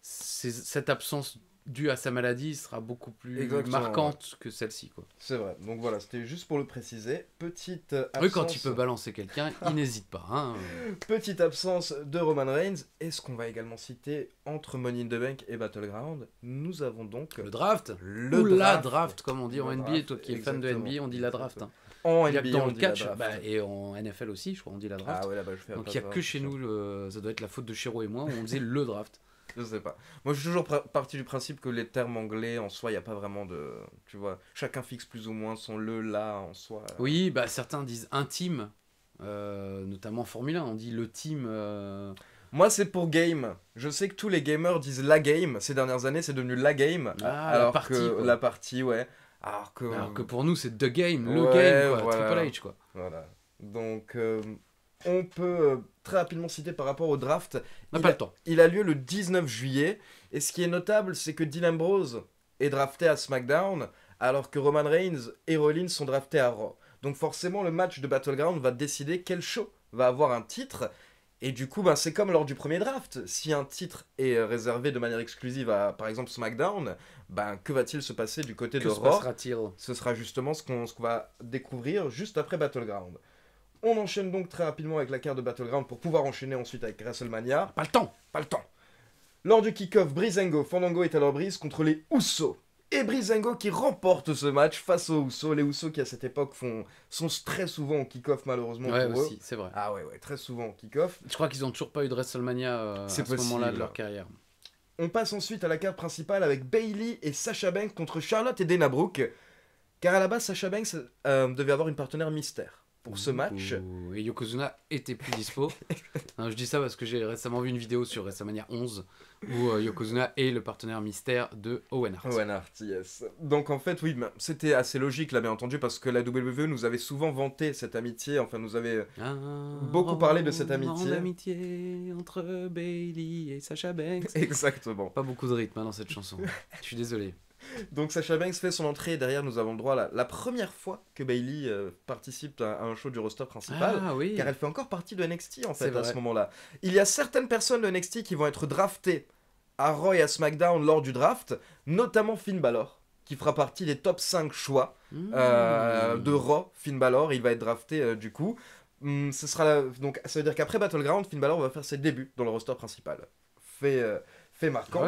cette absence dû à sa maladie sera beaucoup plus marquante que celle-ci. quoi. C'est vrai. Donc voilà, c'était juste pour le préciser. Petite absence... Ah quand il peut balancer quelqu'un, il n'hésite pas. Hein. Petite absence de Roman Reigns. est ce qu'on va également citer entre Money in the Bank et Battleground, nous avons donc... Le draft le Ou la draft, comme on dit en NBA. Toi qui es fan de NBA, on dit la draft. Hein. En NBA, dans le catch, bah, et en NFL aussi, je crois, on dit la ah draft. Donc il n'y a que chez nous, le... Euh, ça doit être la faute de Chiro et moi, on disait le draft. Je sais pas. Moi, je suis toujours parti du principe que les termes anglais, en soi, il n'y a pas vraiment de. Tu vois, chacun fixe plus ou moins son le, là, en soi. Oui, bah certains disent intime, euh, notamment en Formule 1, on dit le team. Euh. Moi, c'est pour game. Je sais que tous les gamers disent la game. Ces dernières années, c'est devenu la game. Ah, alors la partie, que la partie, ouais. Alors que... que pour nous, c'est the game, le game, quoi, Triple H, quoi. Voilà. Donc, euh, on peut euh, très rapidement citer par rapport au draft. il, pas a, le temps. il a lieu le 19 juillet. Et ce qui est notable, c'est que Dylan Ambrose est drafté à SmackDown, alors que Roman Reigns et Rollins sont draftés à Raw. Donc forcément, le match de Battleground va décider quel show va avoir un titre. Et du coup, ben, c'est comme lors du premier draft. Si un titre est euh, réservé de manière exclusive à, par exemple, SmackDown, ben, que va-t-il se passer du côté de Raw Ce sera justement ce qu'on va découvrir juste après Battleground. On enchaîne donc très rapidement avec la carte de Battleground pour pouvoir enchaîner ensuite avec WrestleMania. Pas le temps, pas le temps. Lors du kick-off, Brizengo, Fandango et alors brise contre les Usos. Et Brizengo qui remporte ce match face aux Usos. Les Usos qui à cette époque font, sont très souvent en kick-off malheureusement aussi, c'est vrai. Ah ouais, très souvent en kick-off. Je crois qu'ils n'ont toujours pas eu de WrestleMania euh, à ce moment-là de leur carrière. On passe ensuite à la carte principale avec Bailey et Sasha Banks contre Charlotte et Dana Brooke. Car à la base, Sasha Banks euh, devait avoir une partenaire mystère pour ce match. Et Yokozuna était plus dispo. Hein, je dis ça parce que j'ai récemment vu une vidéo sur WrestleMania 11 où euh, Yokozuna est le partenaire mystère de Owen Hart. Owen Hart, yes. Donc en fait, oui, ben, c'était assez logique là, bien entendu, parce que la WWE nous avait souvent vanté cette amitié, enfin nous avait beaucoup parlé de cette amitié. amitié entre Bailey et Sacha Banks. Exactement. Pas beaucoup de rythme hein, dans cette chanson. je suis désolé. Donc Sacha Banks fait son entrée. Derrière, nous avons le droit à la, première fois que Bailey euh, participe à, un show du roster principal, ah, oui. car elle fait encore partie de NXT en fait à ce moment-là. Il y a certaines personnes de NXT qui vont être draftées à Raw et à SmackDown lors du draft, notamment Finn Balor qui fera partie des top 5 choix hmm. euh, de Raw, Finn Balor, il va être drafté euh, du coup. Hmm, ce sera donc ça veut dire qu'après Battleground, Finn Balor va faire ses débuts dans le roster principal. Fait fait marquant.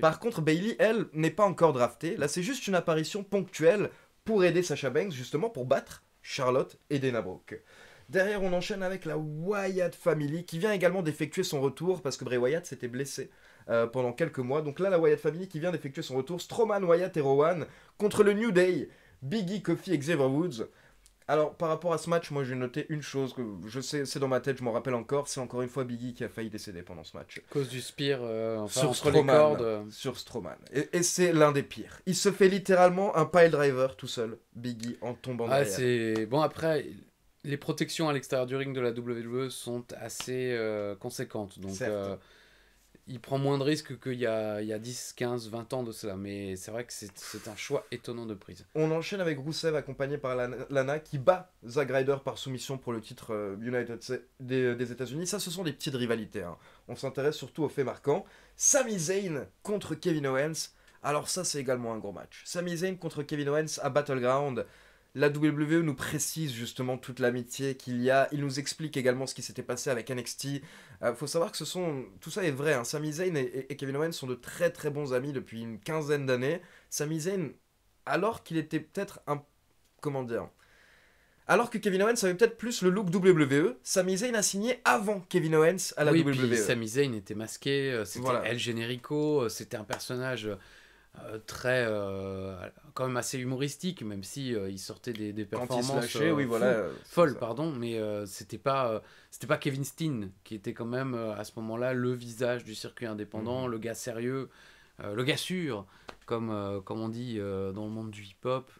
Par contre, Bailey, elle, n'est pas encore draftée. Là, c'est juste une apparition ponctuelle pour aider Sasha Banks, justement, pour battre Charlotte et Dana Brooke. Derrière, on enchaîne avec la Wyatt Family, qui vient également d'effectuer son retour, parce que Bray Wyatt s'était blessé euh, pendant quelques mois. Donc là, la Wyatt Family qui vient d'effectuer son retour, Strowman, Wyatt et Rowan, contre le New Day, Biggie, Coffee et Xavier Woods. Alors, par rapport à ce match, moi j'ai noté une chose que je sais, c'est dans ma tête, je m'en rappelle encore, c'est encore une fois Biggie qui a failli décéder pendant ce match. Cause du spear, euh, sur Sur Stroman. Et, c'est l'un des pires. Il se fait littéralement un pile driver tout seul, Biggie, en tombant ah, c'est Bon, après, les protections à l'extérieur du ring de la WWE sont assez euh, conséquentes. Donc, euh, il prend moins de risques qu'il y a, il y a 10, 15, 20 ans de cela. Mais c'est vrai que c'est un choix étonnant de prise. On enchaîne avec Rousseff, accompagné par Lana, qui bat Zagrider par soumission pour le titre euh, United des, États-Unis. Ça, ce sont des petites rivalités. Hein. On s'intéresse surtout aux faits marquants. Sami Zayn contre Kevin Owens. Alors, ça, c'est également un gros match. Sami Zayn contre Kevin Owens à Battleground. La WWE nous précise justement toute l'amitié qu'il y a. Il nous explique également ce qui s'était passé avec NXT. Il euh, faut savoir que ce sont. Tout ça est vrai. Hein. Sami Zayn et, Kevin Owens sont de très très bons amis depuis une quinzaine d'années. Sami Zayn, alors qu'il était peut-être un. Comment dire alors que Kevin Owens avait peut-être plus le look WWE, Sami Zayn a signé avant Kevin Owens à la oui, WWE. Sami Zayn était masqué, euh, c'était El Generico, euh, c'était un personnage euh, très euh, quand même assez humoristique même si euh, il sortait des, performances oui, voilà, folles pardon mais c'était pas c'était pas Kevin Steen qui était quand même à ce moment-là le visage du circuit indépendant mhm. le gars sérieux le gars sûr comme comme on dit dans le monde du hip-hop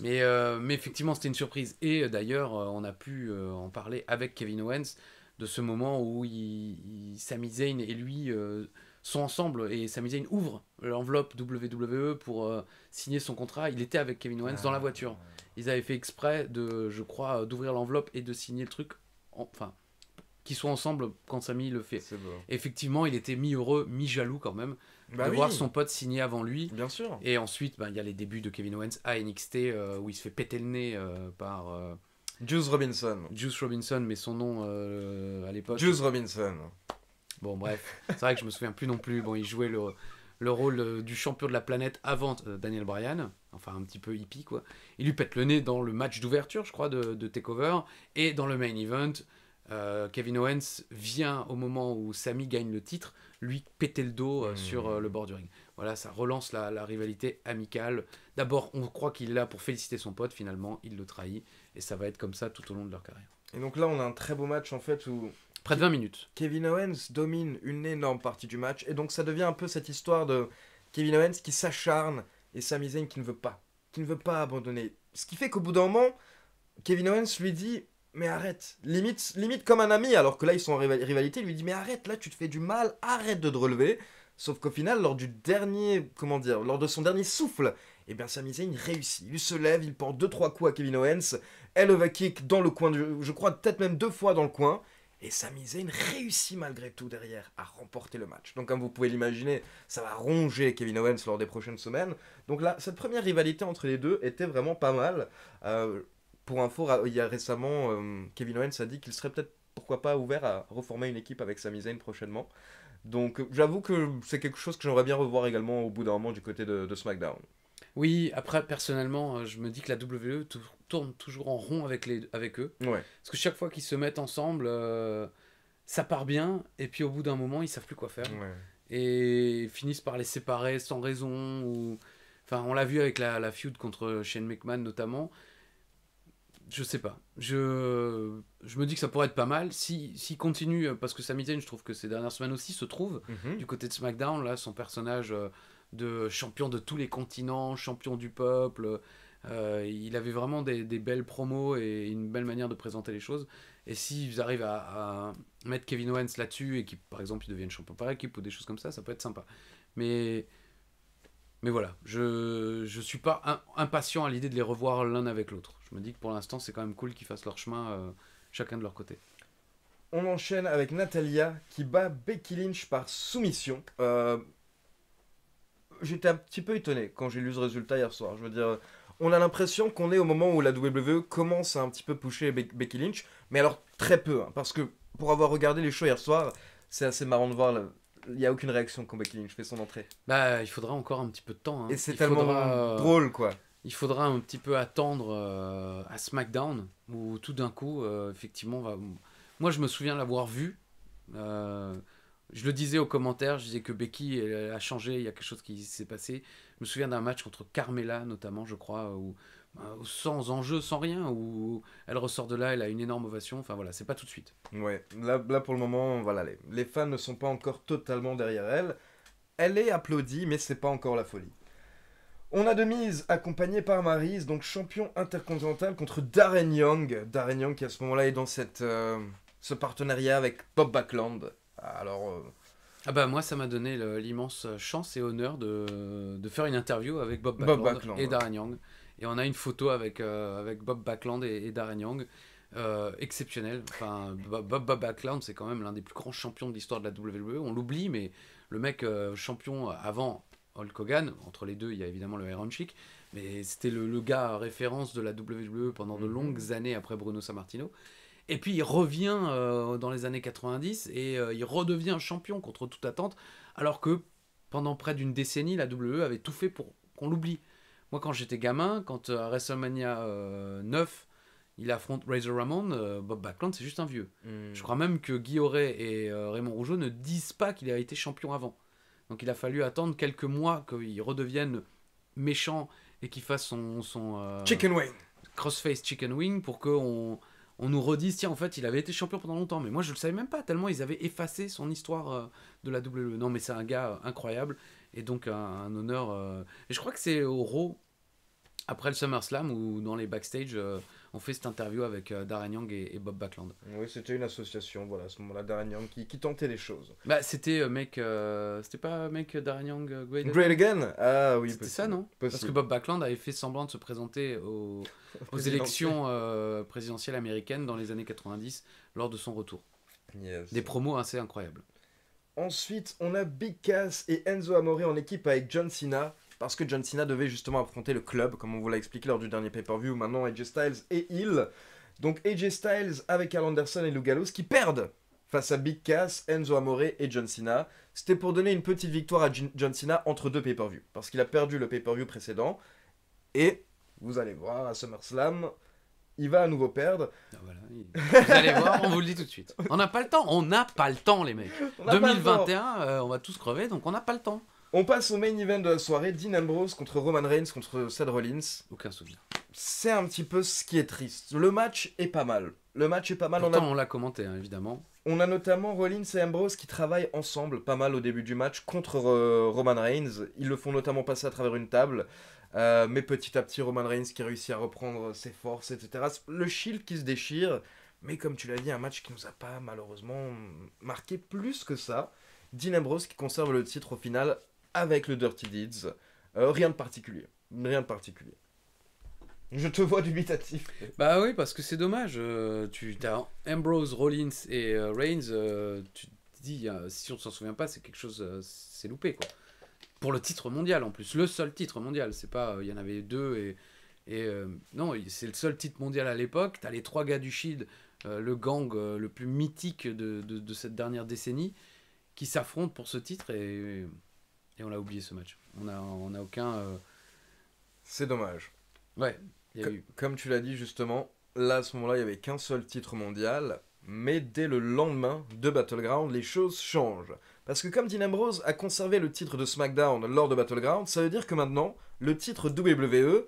mais, mais, effectivement, c'était une surprise. Et d'ailleurs, on a pu en parler avec Kevin Owens de ce moment où il, il et lui sont ensemble et Sami Zayn ouvre l'enveloppe WWE pour euh, signer son contrat. Il était avec Kevin Owens dans la ah. voiture. Ils avaient fait exprès de, je crois, euh, d'ouvrir l'enveloppe et de signer le truc. Enfin, qu'ils soient ensemble quand Sami le fait. Effectivement, il était mi-heureux, mi-jaloux quand même bah de voir son pote signer avant lui. Bien sûr. Et ensuite, bah, il y a les débuts de Kevin Owens à NXT euh, où il se fait péter le nez par. Juice Robinson. Juice Robinson, mais son nom à l'époque. Juice Robinson. Bon, bref, c'est vrai que je me souviens plus non plus. Bon, il jouait le, le rôle euh, du champion de la planète avant euh, Daniel Bryan, enfin un petit peu hippie quoi. Il lui pète le nez dans le match d'ouverture, je crois, de, de, Takeover, et dans le main event, euh, Kevin Owens vient au moment où Sami gagne le titre, lui péter le dos hmm. sur le bord du ring. Voilà, ça relance la, la rivalité amicale. D'abord, on croit qu'il est là pour féliciter son pote, finalement, il le trahit, et ça va être comme ça tout au long de leur carrière. Et donc là, on a un très beau match en fait où Près de 20 minutes. Kevin Owens domine une énorme partie du match. Et donc ça devient un peu cette histoire de Kevin Owens qui s'acharne et Sami Zayn qui ne veut pas. Qui ne veut pas abandonner. Ce qui fait qu'au bout d'un moment, Kevin Owens lui dit mais arrête, limite, limite comme un ami, alors que là ils sont en rivalité, il lui dit mais arrête, là tu te fais du mal, arrête de te relever. Sauf qu'au final, lors du dernier, comment dire, lors de son dernier souffle, eh bien Sami Zayn réussit. Il se lève, il porte deux trois coups à Kevin Owens, elle va kick dans le coin, du, je crois peut-être même deux fois dans le coin, et Sami Zayn réussit malgré tout derrière à remporter le match. Donc comme vous pouvez l'imaginer, ça va ronger Kevin Owens lors des prochaines semaines. Donc là, cette première rivalité entre les deux était vraiment pas mal. Euh, pour info, il y a récemment, euh, Kevin Owens a dit qu'il serait peut-être, pourquoi pas, ouvert à reformer une équipe avec Sami Zayn prochainement. Donc euh, j'avoue que c'est quelque chose que j'aimerais bien revoir également au bout d'un moment du côté de SmackDown. Oui, après, personnellement, je me dis que la WWE toujours en rond avec, les, avec eux. Parce que chaque fois qu'ils se mettent ensemble, euh, ça part bien, et puis au bout d'un moment, ils savent plus quoi faire. Et finissent par les séparer sans raison. Ou... Enfin, on l'a vu avec la, feud contre Shane McMahon notamment. Je sais pas. Je, je me dis que ça pourrait être pas mal. s'ils si, si continue, euh, parce que Sami Zayn, je trouve que ces dernières semaines aussi se trouve mhm. du côté de SmackDown, là, son personnage euh, de champion de tous les continents, champion du peuple, euh, il avait vraiment des, belles promos et une belle manière de présenter les choses. Et s'ils arrivent à, mettre Kevin Owens là-dessus et qui, par exemple, il devienne champion par équipe ou des choses comme ça, ça peut être sympa. Mais, mais voilà, je ne suis pas impatient à l'idée de les revoir l'un avec l'autre. Je me dis que pour l'instant, c'est quand même cool qu'ils fassent leur chemin euh, chacun de leur côté. On enchaîne avec Natalia qui bat Becky Lynch par soumission. Euh, j'étais un petit peu étonné quand j'ai lu ce résultat hier soir. Je veux dire, on a l'impression qu'on est au moment où la WWE commence à un petit peu pusher Becky Lynch, mais alors très peu, hein, parce que pour avoir regardé les shows hier soir, c'est assez marrant de voir il n'y a aucune réaction quand Becky Lynch fait son entrée. Bah, il faudra encore un petit peu de temps. Hein. Et c'est tellement euh, drôle, quoi. Il faudra un petit peu attendre euh, à SmackDown, où tout d'un coup, euh, effectivement, va... moi je me souviens l'avoir vu. je le disais aux commentaires, je disais que Becky a changé, il y a quelque chose qui s'est passé. Je me souviens d'un match contre Carmela, notamment, je crois, où, bah, sans enjeu, sans rien, où elle ressort de là, elle a une énorme ovation. Enfin voilà, c'est pas tout de suite. Ouais, là, là pour le moment, voilà, les, fans ne sont pas encore totalement derrière elle. Elle est applaudie, mais c'est pas encore la folie. On a de mise, accompagnée par Maryse, donc champion intercontinental contre Darren Young. Darren Young qui à ce moment-là est dans cette, euh, ce partenariat avec Bob Backland. Alors, euh, ah bah moi ça m'a donné l'immense euh, chance et honneur de, faire une interview avec Bob Backlund, et Darren Young. Et on a une photo avec, euh, avec Bob Backlund et, et Darren Young. Euh, exceptionnel. Enfin, Bob, Bob Backlund, c'est quand même l'un des plus grands champions de l'histoire de la WWE. On l'oublie, mais le mec euh, champion avant Hulk Hogan, entre les deux, il y a évidemment le Iron Chic, mais c'était le, le, gars référence de la WWE pendant de mm-hmm. longues années après Bruno Sammartino. Et puis il revient euh, dans les années 90 et euh, il redevient champion contre toute attente, alors que pendant près d'une décennie, la WWE avait tout fait pour qu'on l'oublie. Moi, quand j'étais gamin, quand euh, à WrestleMania 9, il affronte Razor Ramon, Bob Backlund, c'est juste un vieux. Hmm. Je crois même que Guy et Raymond Rougeau ne disent pas qu'il a été champion avant. Donc il a fallu attendre quelques mois qu'il redevienne méchant et qu'il fasse son... son Chicken Wing. Crossface Chicken Wing pour qu'on on nous redise, tiens, en fait, il avait été champion pendant longtemps, mais moi, je le savais même pas, tellement ils avaient effacé son histoire euh, de la WWE. Non, mais c'est un gars euh, incroyable, et donc un, un honneur. Euh. Et je crois que c'est au Raw, après le SummerSlam, ou dans les backstage, on fait cette interview avec euh, Darren Young et, Bob Backland. Oui, c'était une association, voilà, à ce moment-là, Darren Young qui, tentait les choses. Bah, c'était euh, mec, euh, c'était pas mec Darren Young Great, Again, Ah oui, C'était ça, non Parce que Bob Backland avait fait semblant de se présenter aux, élections présidentielles américaines dans les années 90 lors de son retour. Des promos assez incroyables. Ensuite, on a Big Cass et Enzo Amore en équipe avec John Cena parce que John Cena devait justement affronter le club, comme on vous l'a expliqué lors du dernier pay-per-view, maintenant AJ Styles et il. Donc AJ Styles avec Al Anderson et Lou Gallows qui perdent face à Big Cass, Enzo Amore et John Cena. C'était pour donner une petite victoire à John Cena entre deux pay-per-view, parce qu'il a perdu le pay-per-view précédent, et vous allez voir à SummerSlam, il va à nouveau perdre. Ah, vous allez voir, on vous le dit tout de suite. On n'a pas le temps, on n'a pas le temps les mecs. 2021, euh, on va tous crever, donc on n'a pas le temps. On passe au main event de la soirée, Dean Ambrose contre Roman Reigns contre Seth Rollins. Aucun souvenir. C'est un petit peu ce qui est triste. Le match est pas mal. Le match est pas mal. on l'a commenté, hein, évidemment. On a notamment Rollins et Ambrose qui travaillent ensemble pas mal au début du match contre euh, Roman Reigns. Ils le font notamment passer à travers une table. Euh, mais petit à petit, Roman Reigns qui réussit à reprendre ses forces, etc. Le shield qui se déchire. Mais comme tu l'as dit, un match qui nous a pas malheureusement marqué plus que ça. Dean Ambrose qui conserve le titre au final avec le Dirty Deeds. Euh, rien de particulier. Rien de particulier. Je te vois dubitatif. Bah oui, parce que c'est dommage. Euh, tu as Ambrose, Rollins et euh, Reigns. tu te dis, si on s'en souvient pas, c'est quelque chose. c'est loupé, quoi. Pour le titre mondial, en plus. Le seul titre mondial. C'est pas. Il y en avait deux et. Et non, c'est le seul titre mondial à l'époque. T'as les trois gars du Shield, le gang le plus mythique de, de, cette dernière décennie, qui s'affrontent pour ce titre. et et on l'a oublié ce match. On n'a on a aucun. Euh, C'est dommage. Ouais. Comme tu l'as dit justement, là à ce moment-là, il n'y avait qu'un seul titre mondial. Mais dès le lendemain de Battleground, les choses changent. Parce que comme Dean Ambrose a conservé le titre de SmackDown lors de Battleground, ça veut dire que maintenant, le titre WWE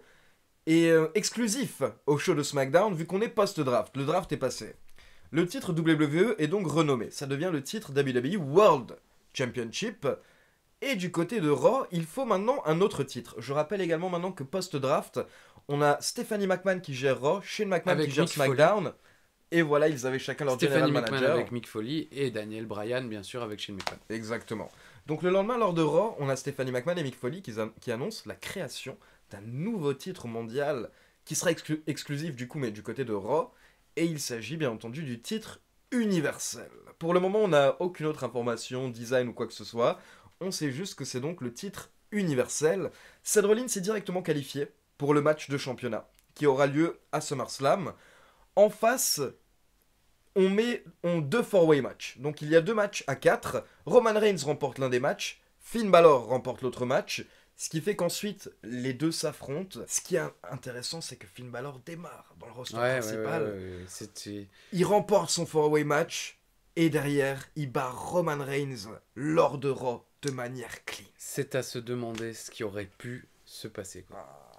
est euh, exclusif au show de SmackDown vu qu'on est post-draft. Le draft est passé. Le titre WWE est donc renommé. Ça devient le titre WWE World Championship et du côté de Raw, il faut maintenant un autre titre. Je rappelle également maintenant que post-draft, on a Stephanie McMahon qui gère Raw, Shane McMahon qui gère SmackDown. Et voilà, ils avaient chacun leur Stephanie McMahon manager. avec Mick Foley et Daniel Bryan, bien sûr, avec Shane McMahon. Exactement. Donc le lendemain, lors de Raw, on a Stephanie McMahon et Mick Foley qui, annoncent la création d'un nouveau titre mondial qui sera exclusif du coup, mais du côté de Raw. Et il s'agit bien entendu du titre universel. Pour le moment, on n'a aucune autre information, design ou quoi que ce soit on sait juste que c'est donc le titre universel. Cedreline s'est directement qualifié pour le match de championnat qui aura lieu à SummerSlam. En face, on met on deux four-way matchs. Donc il y a deux matchs à quatre. Roman Reigns remporte l'un des matchs, Finn Balor remporte l'autre match, ce qui fait qu'ensuite, les deux s'affrontent. Ce qui est intéressant, c'est que Finn Balor démarre dans le roster principal. il remporte son four-way match. Et derrière, il bat Roman Reigns lors de Raw de manière clean. C'est à se demander ce qui aurait pu se passer. Ah.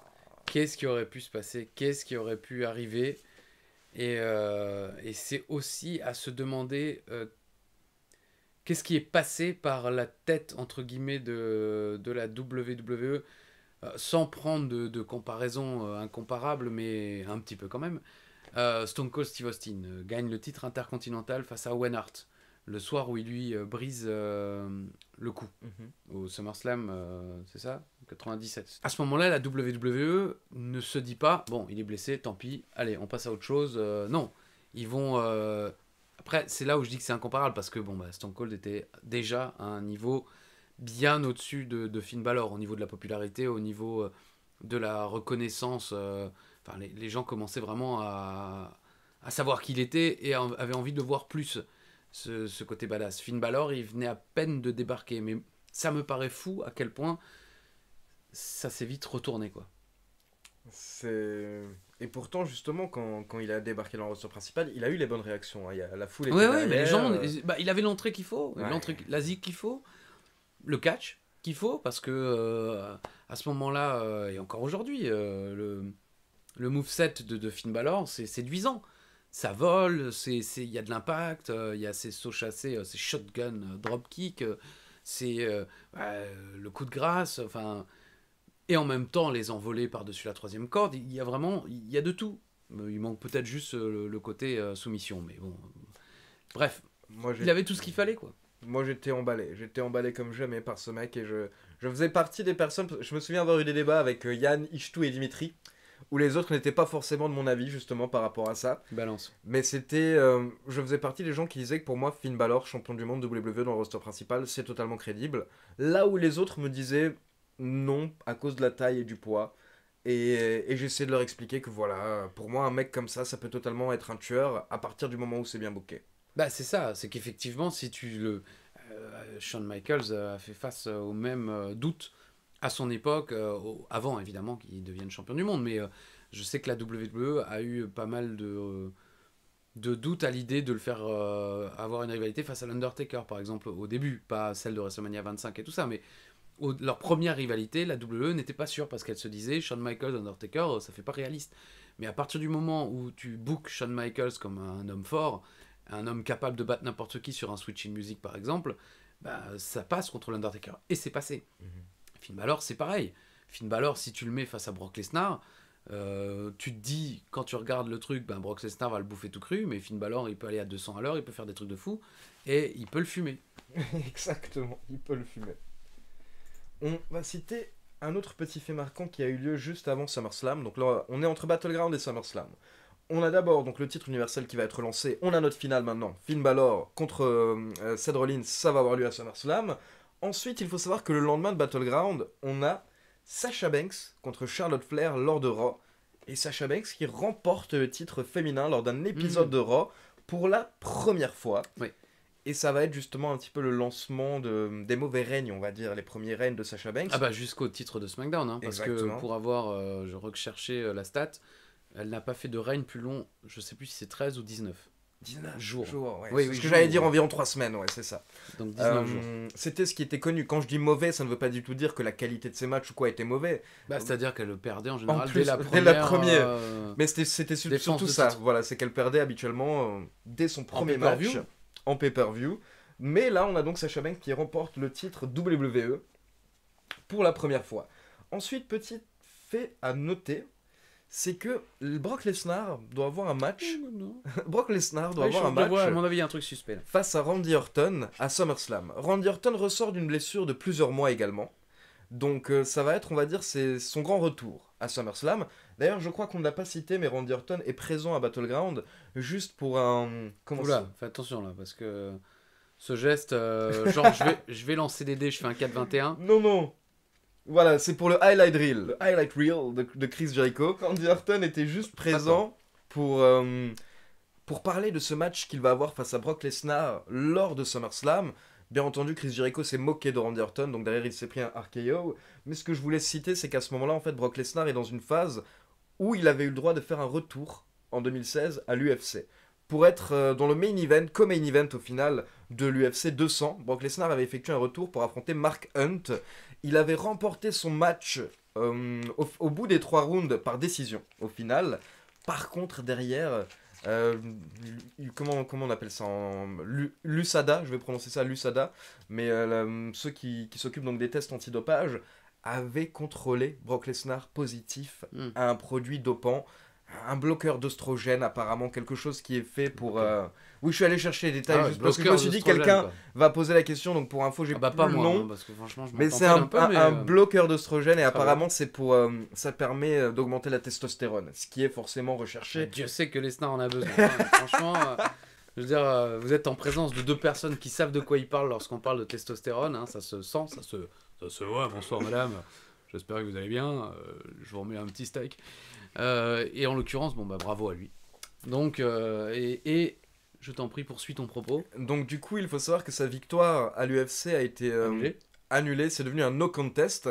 Qu'est-ce qui aurait pu se passer Qu'est-ce qui aurait pu arriver Et, euh, c'est aussi à se demander euh, qu'est-ce qui est passé par la tête, entre guillemets, de, la WWE, euh, sans prendre de, comparaison incomparable, mais un petit peu quand même. Stone Cold Steve Austin gagne le titre intercontinental face à Owen le soir où il lui euh, brise euh, le cou mhm. au SummerSlam, euh, c'est ça 97. À ce moment-là, la WWE ne se dit pas bon, il est blessé, tant pis, allez, on passe à autre chose. non, ils vont. Après, c'est là où je dis que c'est incomparable parce que bon, bah, Stone Cold était déjà à un niveau bien au-dessus de, de, Finn Balor au niveau de la popularité, au niveau de la reconnaissance. les, gens commençaient vraiment à, savoir qui il était et avaient envie de voir plus ce, côté badass. Finn Balor, il venait à peine de débarquer, mais ça me paraît fou à quel point ça s'est vite retourné, quoi. C'est... Et pourtant, justement, quand, il a débarqué dans le roster principal, il a eu les bonnes réactions. Hein. Il y a la foule et les gens, euh, bah, il avait l'entrée qu'il faut, l'entrée, la qu'il faut, le catch qu'il faut, parce que euh, à ce moment-là, euh, et encore aujourd'hui, le, le moveset de, de Finn Balor, c'est séduisant ça vole, il y a de l'impact, euh, il y a ces sauts chassés, euh, ces shotgun euh, kick, c'est bah, le coup de grâce, enfin, et en même temps les envoler par-dessus la troisième corde, il y a vraiment, il y a de tout. Il manque peut-être juste le, côté soumission, mais bon. Bref, Moi, y avait tout ce qu'il fallait, quoi. Moi j'étais emballé, j'étais emballé comme jamais par ce mec et je, je faisais partie des personnes, je me souviens avoir eu des débats avec Yann, Ishtou et Dimitri où les autres n'étaient pas forcément de mon avis justement par rapport à ça. Balance. Mais c'était, euh, je faisais partie des gens qui disaient que pour moi Finn Balor, champion du monde WWE e dans le roster principal, c'est totalement crédible. Là où les autres me disaient non à cause de la taille et du poids. Et, et j'essaie de leur expliquer que voilà, pour moi un mec comme ça, ça peut totalement être un tueur à partir du moment où c'est bien booké. Bah c'est ça, c'est qu'effectivement si tu le... Euh, Shawn Michaels a fait face aux mêmes euh, doutes à son époque, euh, avant évidemment qu'il devienne champion du monde, mais euh, je sais que la WWE a eu pas mal de, euh, de doutes à l'idée de le faire avoir une rivalité face à l'Undertaker, par exemple, au début, pas celle de WrestleMania 25 et tout ça, mais leur première rivalité, la WWE n'était pas sûre parce qu'elle se disait Shawn Michaels, Undertaker, ça fait pas réaliste. Mais à partir du moment où tu bookes Shawn Michaels comme un homme fort, un homme capable de battre n'importe qui sur un switch in music par exemple, bah, ça passe contre l'Undertaker. Et c'est passé. Mhm. Finn Balor, c'est pareil. Finn Balor, si tu le mets face à Brock Lesnar, euh, tu te dis, quand tu regardes le truc, ben Brock Lesnar va le bouffer tout cru, mais Finn Balor, il peut aller à 200 à l'heure, il peut faire des trucs de fou, et il peut le fumer. Exactement, il peut le fumer. On va citer un autre petit fait marquant qui a eu lieu juste avant SummerSlam. Donc là, on est entre Battleground et SummerSlam. On a d'abord donc le titre universel qui va être lancé. On a notre finale maintenant. Finn Balor contre Cedric euh, euh, Lynn, ça va avoir lieu à SummerSlam. Ensuite, il faut savoir que le lendemain de Battleground, on a Sasha Banks contre Charlotte Flair lors de Raw. Et Sasha Banks qui remporte le titre féminin lors d'un épisode mm. de Raw pour la première fois. Et ça va être justement un petit peu le lancement des mauvais règnes, on va dire, les premiers règnes de Sasha Banks. Ah bah jusqu'au titre de SmackDown, hein, parce que pour avoir, euh, je euh, la stat, elle n'a pas fait de règne plus long, je sais plus si c'est 13 ou 19. 19 jours. ce que j'allais dire environ 3 semaines, ouais, c'est ça. Donc 19 euh, jours. C'était ce qui était connu. Quand je dis mauvais, ça ne veut pas du tout dire que la qualité de ses matchs ou quoi était mauvais. Bah, C'est-à-dire qu'elle perdait en général dès la première. Euh, Mais c'était surtout ça. Voilà, c'est qu'elle perdait habituellement euh, dès son premier match en pay-per-view. Mais là, on a donc Sacha Banks qui remporte le titre WWE pour la première fois. Ensuite, petit fait à noter, c'est que Brock Lesnar doit avoir un match. Oh, Brock Lesnar doit avoir un match. à mon avis, il y a un truc suspect. Face à Randy Orton à SummerSlam. Randy Orton ressort d'une blessure de plusieurs mois également. Donc euh, ça va être, on va dire, c'est son grand retour à SummerSlam. D'ailleurs, je crois qu'on ne l'a pas cité, mais Randy Orton est présent à Battleground juste pour un. Comment Oula, attention là, parce que ce geste, euh, genre je vais, je vais lancer des dés, je fais un 4-21. Non, non. Voilà, c'est pour le highlight reel, le highlight reel de, Chris Jericho. Randy Orton était juste présent pour euh, pour parler de ce match qu'il va avoir face à Brock Lesnar lors de SummerSlam. Bien entendu, Chris Jericho s'est moqué de Randy Orton, donc derrière il s'est pris un RKO. Mais ce que je voulais citer, c'est qu'à ce moment-là, en fait, Brock Lesnar est dans une phase où il avait eu le droit de faire un retour en 2016 à l'UFC pour être euh, dans le main event, comme main event au final de l'UFC 200. Brock Lesnar avait effectué un retour pour affronter Mark Hunt, il avait remporté son match euh, au, bout des trois rounds par décision, au final. Par contre, derrière, euh, comment, on appelle ça Lusada, je vais prononcer ça Lusada, mais euh, ceux qui, s'occupent donc des tests antidopage avaient contrôlé Brock Lesnar positif hmm. à un produit dopant, un bloqueur d'ostrogène apparemment, quelque chose qui est fait pour... Oui, je suis allé chercher les détails ah parce que je me suis dit quelqu'un va poser la question. Donc pour info, j'ai ah bah, pas le nom. Hein, parce que franchement, je mais c'est un, euh, bloqueur d'ostrogène et apparemment c'est pour euh, ça permet euh, d'augmenter la testostérone, ce qui est forcément recherché. Ah, Dieu sait que Lesnar en a besoin. Hein, franchement, je veux dire, vous êtes en présence de deux personnes qui savent de quoi ils parlent lorsqu'on parle de testostérone. Hein, ça se sent, ça se, ça se voit. Bonsoir madame. J'espère que vous allez bien. je vous remets un petit steak. et en l'occurrence, bon bah bravo à lui. Donc et, et je t'en prie, poursuis ton propos. Donc du coup, il faut savoir que sa victoire à l'UFC a été euh, annulée. c'est devenu un no contest.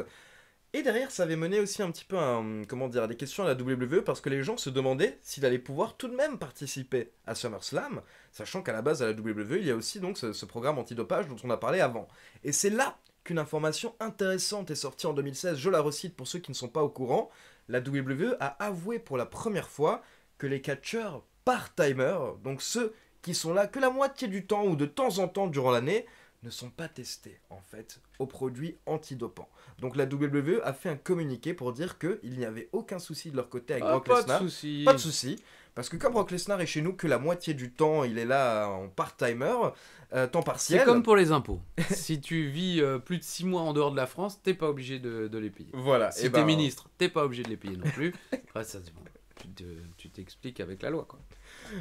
Et derrière, ça avait mené aussi un petit peu à, comment dire, des questions à la WWE parce que les gens se demandaient s'il allait pouvoir tout de même participer à SummerSlam, sachant qu'à la base, à la WWE, il y a aussi donc ce, ce programme antidopage dont on a parlé avant. Et c'est là qu'une information intéressante est sortie en 2016, je la recite pour ceux qui ne sont pas au courant, la WWE a avoué pour la première fois que les catcheurs part-timers, donc ceux qui sont là que la moitié du temps ou de temps en temps durant l'année, ne sont pas testés en fait aux produits antidopants. Donc la WWE a fait un communiqué pour dire qu'il n'y avait aucun souci de leur côté avec ah, Brock Lesnar. Pas de souci. Parce que comme Brock Lesnar est chez nous que la moitié du temps, il est là en part-timer, euh, temps partiel. C'est comme pour les impôts. si tu vis euh, plus de 6 mois en dehors de la France, t'es pas obligé de, les payer. Voilà. Si eh t'es ben, ministre, t'es pas obligé de les payer non plus. tu t'expliques avec la loi quoi.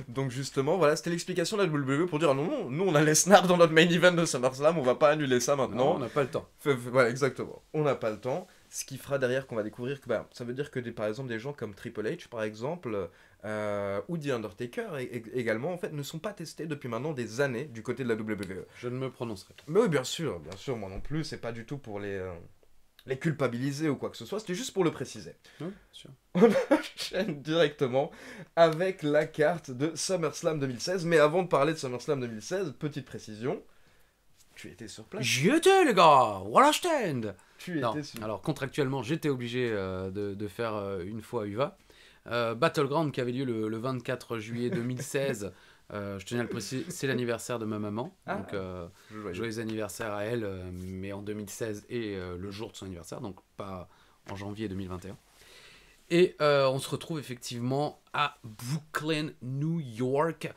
Donc justement, voilà, c'était l'explication de la WWE pour dire ah non, non, nous on a les snaps dans notre main event de SummerSlam, on va pas annuler ça maintenant. Non, on n'a pas le temps. Voilà, exactement. On n'a pas le temps. Ce qui fera derrière qu'on va découvrir que bah, ça veut dire que des, par exemple des gens comme Triple H, par exemple, euh, ou The Undertaker également, en fait, ne sont pas testés depuis maintenant des années du côté de la WWE. Je ne me prononcerai pas. Mais oui, bien sûr, bien sûr, moi non plus, c'est pas du tout pour les... Euh, les culpabiliser ou quoi que ce soit, c'était juste pour le préciser. On enchaîne directement avec la carte de SummerSlam 2016, mais avant de parler de SummerSlam 2016, petite précision, tu étais sur place. J'y étais, les gars Voilà, Tu étais sur... Alors, contractuellement, j'étais obligé euh, de, faire euh, une fois UVA. Euh, Battleground qui avait lieu le, le 24 juillet 2016 Euh, je tenais à le préciser, c'est l'anniversaire de ma maman. Ah, donc, euh, joyeux. anniversaire à elle, euh, mais en 2016 et le jour de son anniversaire, donc pas en janvier 2021. Et on se retrouve effectivement à Brooklyn, New York,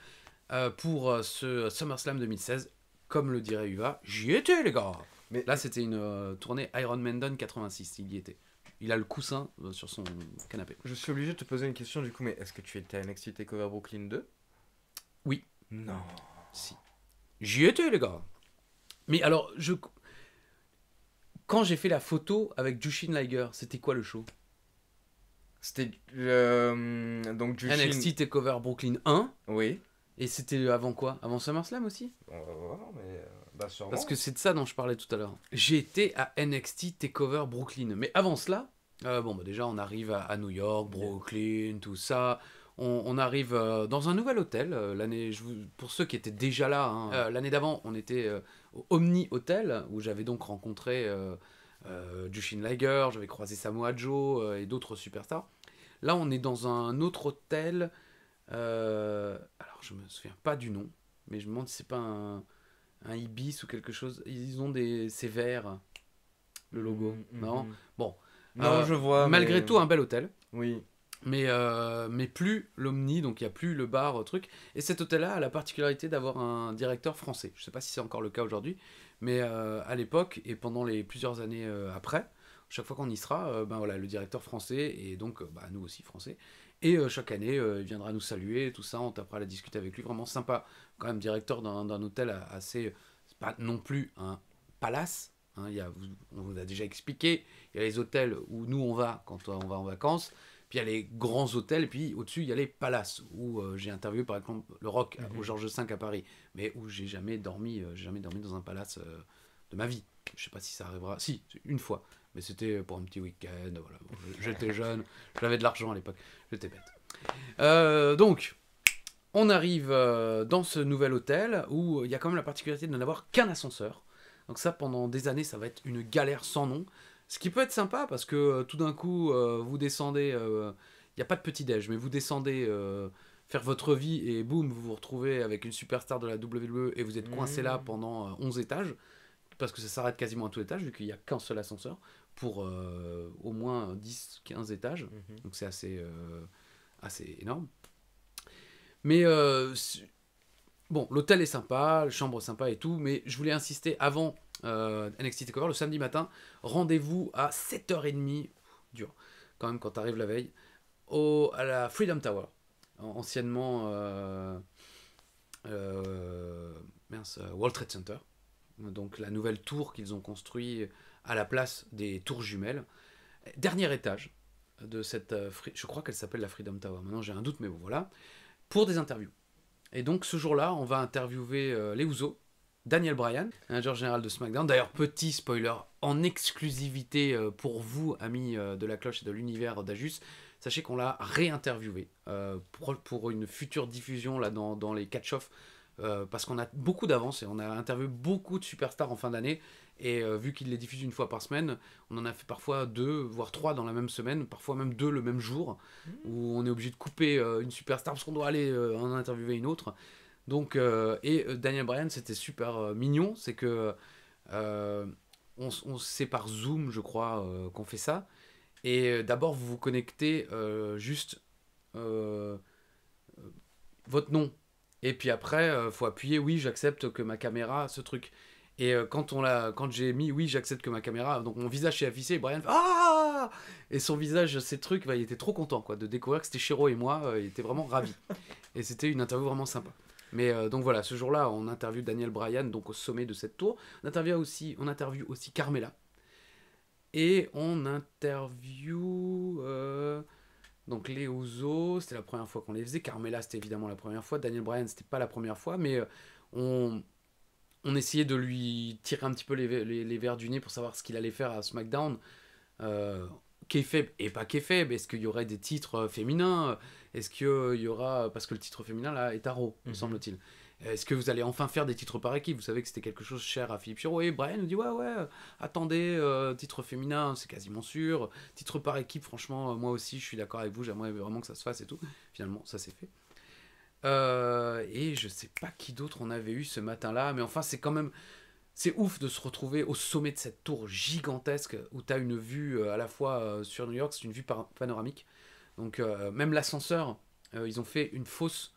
pour ce SummerSlam 2016. Comme le dirait Uva, j'y étais les gars mais là, c'était une tournée Iron Mendon 86. Il y était. Il a le coussin sur son canapé. Je suis obligé de te poser une question du coup, mais est-ce que tu étais à NXT cover Brooklyn 2 oui. Non. Si. J'y étais, les gars. Mais alors, je. Quand j'ai fait la photo avec Jushin Liger, c'était quoi le show C'était. Euh, donc Jushin. NXT Takeover Brooklyn 1. Oui. Et c'était avant quoi Avant SummerSlam aussi voir, euh, mais. Euh, bah, Parce que c'est de ça dont je parlais tout à l'heure. J'ai été à NXT Takeover Brooklyn. Mais avant cela, bon, bah, déjà, on arrive à, à New York, Brooklyn, tout ça on, arrive euh, dans un nouvel hôtel. Euh, l'année, pour ceux qui étaient déjà là, hein, ah euh, l'année d'avant, on était au Omni Hôtel où j'avais donc rencontré Jushin Liger, j'avais croisé Samoa Joe et d'autres superstars. Là, on est dans un autre hôtel. alors, je me souviens pas du nom, mais je me demande si c'est pas un, ibis ou quelque chose. Ils ont des c'est vert, le logo, mm, mm, non mm. Bon. Non, je vois. Malgré tout, un bel hôtel. Oui mais, euh, mais plus l'Omni, donc il n'y a plus le bar, euh, truc. Et cet hôtel-là a la particularité d'avoir un directeur français. Je ne sais pas si c'est encore le cas aujourd'hui, mais euh, à l'époque et pendant les plusieurs années après, chaque fois qu'on y sera, ben voilà, le directeur français, et donc bah, nous aussi français, et chaque année, il viendra nous saluer, tout ça, on tapera à discuter avec lui, vraiment sympa. Quand même, directeur d'un hôtel assez. pas non plus un palace, hein. y a, on vous a déjà expliqué, il y a les hôtels où nous on va quand on va en vacances, puis il y a les grands hôtels, puis au-dessus, il y a les palaces, où euh, j'ai interviewé par exemple le Rock euh, mhm. au Georges V à Paris, mais où j'ai jamais dormi, euh, jamais dormi dans un palace de ma vie. Je sais pas si ça arrivera. Si, une fois, mais c'était pour un petit week-end. Voilà. j'étais jeune, j'avais de l'argent à l'époque, j'étais bête. donc, on arrive dans ce nouvel hôtel où il y a quand même la particularité de n'avoir qu'un ascenseur. Donc ça, pendant des années, ça va être une galère sans nom. Ce qui peut être sympa parce que euh, tout d'un coup, euh, vous descendez, il euh, n'y a pas de petit-déj, mais vous descendez faire votre vie et boum, vous vous retrouvez avec une superstar de la WWE et vous êtes coincé là mmh. pendant 11 étages parce que ça s'arrête quasiment à tout étage vu qu'il n'y a qu'un seul ascenseur pour au moins 10-15 étages. Mmh. Donc c'est assez, assez énorme. Mais bon, l'hôtel est sympa, la chambre sympa et tout, mais je voulais insister avant euh, NXT Takeover le samedi matin. Rendez-vous à 7h30, dur, quand même quand t'arrives la veille, au, à la Freedom Tower, anciennement euh, euh, euh, World Trade Center. Donc la nouvelle tour qu'ils ont construit à la place des tours jumelles. Dernier étage de cette... Euh, je crois qu'elle s'appelle la Freedom Tower. Maintenant j'ai un doute, mais bon, voilà. Pour des interviews. Et donc ce jour-là, on va interviewer les Ouzo, Daniel Bryan, manager général de SmackDown. D'ailleurs, petit spoiler, en exclusivité euh, pour vous, amis euh, de la cloche et de l'univers d'Ajus, sachez qu'on l'a réinterviewé euh, pour une future diffusion là, dans, les catch-offs. parce qu'on a beaucoup d'avance et on a interviewé beaucoup de superstars en fin d'année. Et vu qu'il les diffuse une fois par semaine, on en a fait parfois deux, voire trois dans la même semaine, parfois même deux le même jour, mmh. où on est obligé de couper une superstar parce qu'on doit aller en interviewer une autre. Donc, euh, et euh, Daniel Bryan, c'était super euh, mignon, c'est que on, on c'est par Zoom, je crois, qu'on fait ça. Et d'abord, vous vous connectez juste votre nom. Et puis après, il faut appuyer oui, j'accepte que ma caméra, ce truc. Et quand on l'a, quand j'ai mis oui, j'accepte que ma caméra, donc mon visage s'est affiché. Et Brian, ah Et son visage, ces trucs, bah, il était trop content quoi de découvrir que c'était Chéro et moi. il était vraiment ravi. et c'était une interview vraiment sympa. Mais euh, donc voilà, ce jour-là, on interviewe Daniel Bryan, donc au sommet de cette tour. On interviewe aussi, on interviewe aussi Carmela. Et on interviewe euh, donc les c'était la première fois qu'on les faisait. Carmela, c'était évidemment la première fois. Daniel Bryan, c'était pas la première fois, mais euh, on, essayait de lui tirer un petit peu les, verres du nez pour savoir ce qu'il allait faire à SmackDown. Euh, et pas fait est-ce qu'il y aurait des titres féminins est-ce qu'il euh, il y aura, parce que le titre féminin là est taro me mhm. semble-t-il. Est-ce que vous allez enfin faire des titres par équipe Vous savez que c'était quelque chose cher à Philippe Chiro. Et Brian nous dit Ouais, ouais, attendez, euh, titre féminin, c'est quasiment sûr. Titre par équipe, franchement, euh, moi aussi, je suis d'accord avec vous. J'aimerais vraiment que ça se fasse et tout. Finalement, ça s'est fait. et je sais pas qui d'autre on avait eu ce matin-là, mais enfin, c'est quand même. C'est ouf de se retrouver au sommet de cette tour gigantesque où tu as une vue à la fois sur New York, c'est une vue panoramique, donc euh, même l'ascenseur, euh, ils ont fait une fausse,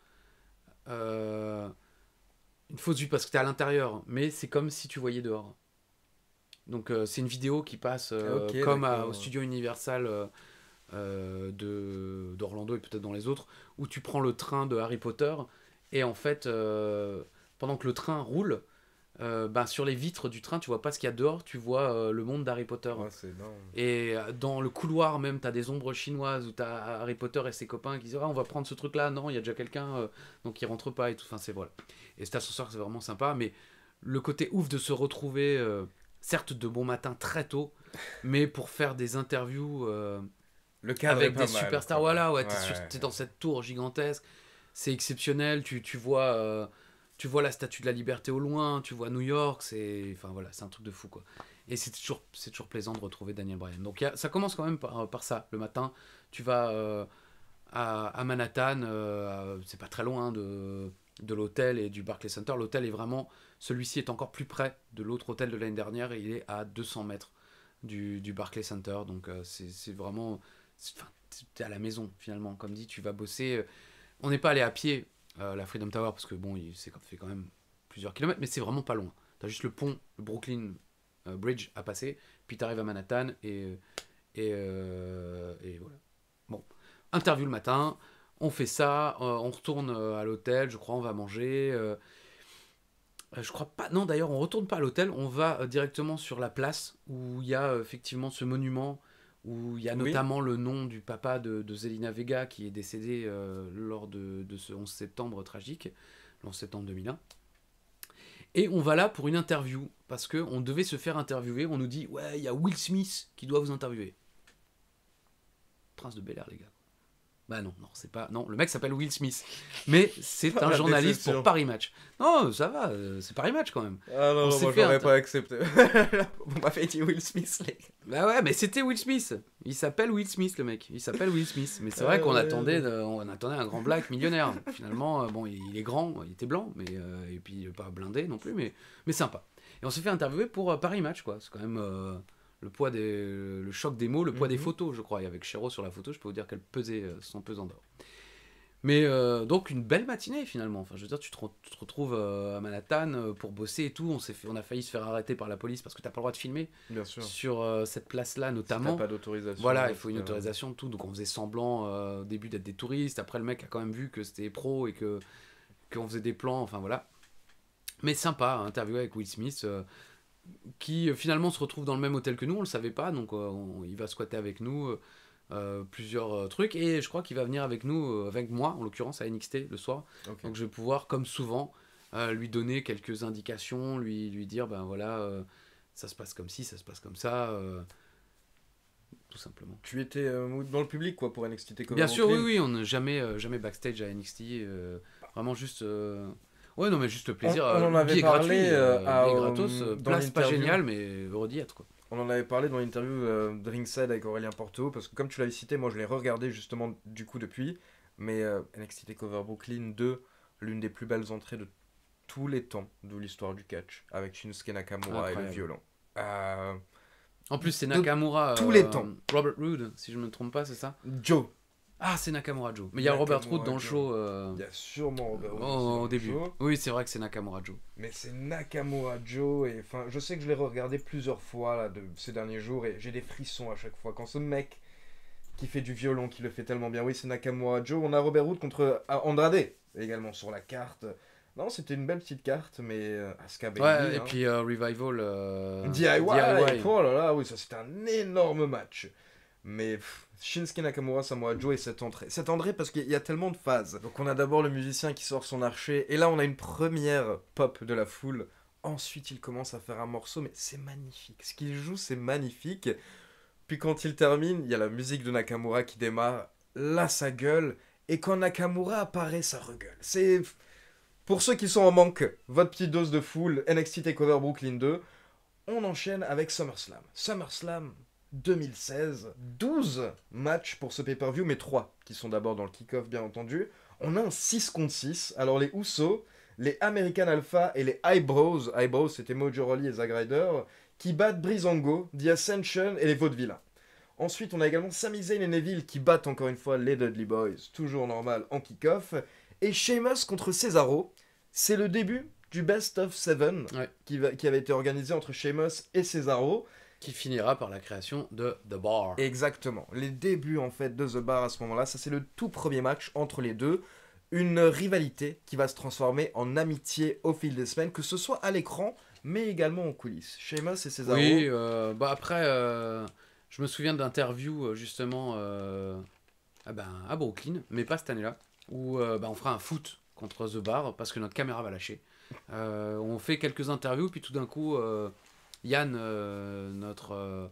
euh, une fausse vue parce que t'es à l'intérieur, mais c'est comme si tu voyais dehors. Donc c'est une vidéo qui passe ah, comme au studio Universal de d'Orlando et peut-être dans les autres, où tu prends le train de Harry Potter et en fait pendant que le train roule, euh, ben, sur les vitres du train, tu vois pas ce qu'il y a dehors, tu vois euh, le monde d'Harry Potter. et euh, dans le couloir même, t'as des ombres chinoises où t'as Harry Potter et ses copains qui disent ah on va prendre ce truc là, non il y a déjà quelqu'un donc il rentre pas et tout. Enfin c'est voilà. Et cet ascenseur c'est vraiment sympa, mais le côté ouf de se retrouver, certes de bon matin très tôt, mais pour faire des interviews. le avec des superstars, voilà, ouais, t'es dans cette tour gigantesque, c'est exceptionnel, tu, tu vois tu vois la statue de la liberté au loin, tu vois New York, c'est enfin voilà, c'est un truc de fou quoi. Et c'est toujours c'est toujours plaisant de retrouver Daniel Bryan. Donc ça commence quand même par, euh, par, ça. Le matin, tu vas euh, à, Manhattan, euh, c'est pas très loin de de l'hôtel et du Barclays Center. L'hôtel est vraiment celui-ci est encore plus près de l'autre hôtel de l'année dernière, il est à 200 mètres du, du Barclays Center. Donc c'est vraiment t'es à la maison finalement, comme dit, tu vas bosser on n'est pas allé à pied euh, la Freedom Tower, parce que bon, c'est fait quand même plusieurs kilomètres, mais c'est vraiment pas loin. T'as juste le pont, le Brooklyn euh, Bridge à passer, puis t'arrives à Manhattan et, et, euh, et, voilà. Bon, interview le matin, on fait ça, on retourne à l'hôtel, je crois, on va manger. je crois pas, non d'ailleurs, on retourne pas à l'hôtel, on va directement sur la place où il y a effectivement ce monument où il y a notamment le nom du papa de, Zelina Vega qui est décédé euh, lors de, ce 11 septembre tragique, le septembre 2001. Et on va là pour une interview, parce qu'on devait se faire interviewer, on nous dit, ouais, il y a Will Smith qui doit vous interviewer. Prince de Bel Air, les gars. Bah non, non, c'est pas. Non, le mec s'appelle Will Smith. Mais c'est ah, un journaliste pour Paris Match. Non, ça va, euh, c'est Paris Match quand même. Ah non, non moi pas accepté. On m'a fait Will Smith, les Bah ouais, mais c'était Will Smith. Il s'appelle Will Smith, le mec. Il s'appelle Will Smith. Mais c'est vrai ah qu'on attendait, on attendait un grand black millionnaire. Finalement, euh, bon, il est grand, il était blanc, mais euh, et puis pas blindé non plus, mais, mais sympa. Et on s'est fait interviewer pour Paris Match, quoi. C'est quand même le poids des, le choc des mots, le poids des mhm. photos, je crois. Et avec Chéro sur la photo, je peux vous dire qu'elle pesait euh, son pesant d'or. Mais euh, donc une belle matinée finalement. Enfin, je veux dire, tu te, retrouves euh, à Manhattan pour bosser et tout. On s'est, on a failli se faire arrêter par la police parce que t'as pas le droit de filmer sur cette place-là notamment. Si pas d'autorisation. Voilà, il faut une autorisation tout. Donc on faisait semblant au début d'être des touristes. Après le mec a quand même vu que c'était pro et que qu'on faisait des plans. Enfin voilà. Mais sympa, hein, interview avec Will Smith qui euh, finalement se retrouve dans le même hôtel que nous, on le savait pas, donc euh, il va squatter avec nous euh, plusieurs trucs, et je crois qu'il va venir avec nous, avec moi en l'occurrence à NXT le soir, donc je vais pouvoir comme souvent lui donner quelques indications, lui, lui dire ben voilà, ça se passe comme ci, ça se passe comme ça tout simplement. Tu étais dans le public quoi pour NXT Bien sûr, oui, oui, on n'a jamais, jamais backstage à NXT, vraiment juste Ouais, non, mais juste plaisir. On, on euh, en gratuit, euh, euh, gratos, place pas génial, mais redire quoi. On en avait parlé dans l'interview Drink de Ringside avec Aurélien Porto, parce que comme tu l'avais cité, moi je l'ai regardé justement du coup depuis, mais NXT cover Brooklyn 2, l'une des plus belles entrées de tous les temps de l'histoire du catch, avec Shinsuke Nakamura et le violon. en plus, c'est Nakamura. tous les temps. Robert Roode, si je ne me trompe pas, c'est ça Joe. Ah, c'est Nakamura Joe. Mais il y a Robert Root dans le show. Euh, il y a sûrement Robert Root. au début. Oui, c'est vrai que c'est Nakamura Joe. Mais c'est Nakamura Joe. Et je sais que je l'ai regardé plusieurs fois ces derniers jours et j'ai des frissons à chaque fois. Quand ce mec qui fait du violon, qui le fait tellement bien, oui, c'est Nakamura Joe. On a Robert Root contre euh, Andrade également sur la carte. Non, c'était une belle petite carte, mais euh, Ouais, hein. et puis euh, Revival. DIY, Oh là là, oui, ça c'était un énorme match. Mais Shinsuke Nakamura, Samoa Joe et cette entrée. Cette entrée parce qu'il y a tellement de phases. Donc on a d'abord le musicien qui sort son archer, et là on a une première pop de la foule. Ensuite il commence à faire un morceau, mais c'est magnifique. Ce qu'il joue, c'est magnifique. Puis quand il termine, il y a la musique de Nakamura qui démarre. Là ça gueule, et quand Nakamura apparaît, ça regueule. C'est... Pour ceux qui sont en manque, votre petite dose de foule, NXT TakeOver Brooklyn 2, on enchaîne avec SummerSlam. SummerSlam, 2016. 12 matchs pour ce pay-per-view, mais 3 qui sont d'abord dans le kick-off, bien entendu. On a un 6 contre 6. Alors, les Usos, les American Alpha et les Eyebrows, Eyebrows c'était Mojo Rawley et Zagrider, qui battent Brizango, The Ascension et les Vaudevillains. Ensuite, on a également Sami Zayn et Neville qui battent encore une fois les Dudley Boys, toujours normal en kick-off. Et Sheamus contre Cesaro, c'est le début du Best of Seven qui, qui, avait été organisé entre Sheamus et Cesaro qui finira par la création de The Bar. Exactement. Les débuts en fait de The Bar à ce moment-là, ça c'est le tout premier match entre les deux. Une rivalité qui va se transformer en amitié au fil des semaines, que ce soit à l'écran, mais également en coulisses. Sheamus et César. Oui, euh, bah après, euh, je me souviens d'interviews euh, justement à, ah ben, à Brooklyn, mais pas cette année-là, où bah, on fera un foot contre The Bar parce que notre caméra va lâcher. on fait quelques interviews, puis tout d'un coup, Yann, euh, notre euh,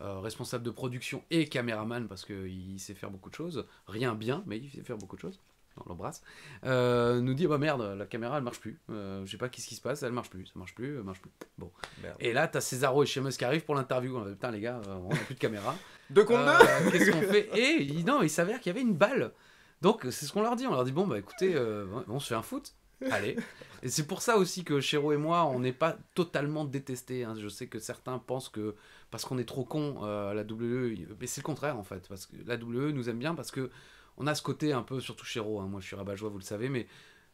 euh, responsable de production et caméraman, parce qu'il sait faire beaucoup de choses, rien bien, mais il sait faire beaucoup de choses, on l'embrasse, nous dit bah merde, la caméra elle marche plus, je sais pas qu'est-ce qui se passe, elle marche plus, ça marche plus, elle marche plus. Bon. Et là, t'as Césaro et qui arrivent pour l'interview, putain les gars, on n'a plus de caméra. de contre Qu'est-ce qu'on fait Et non, il s'avère qu'il y avait une balle. Donc c'est ce qu'on leur dit, on leur dit bon bah écoutez, on se fait un foot allez. Et c'est pour ça aussi que Chéro et moi, on n'est pas totalement détestés. Hein. Je sais que certains pensent que parce qu'on est trop con, à euh, la WE, mais c'est le contraire en fait. Parce que la WE nous aime bien parce que on a ce côté un peu, surtout Chéro, hein. moi je suis rabat-joie, vous le savez, mais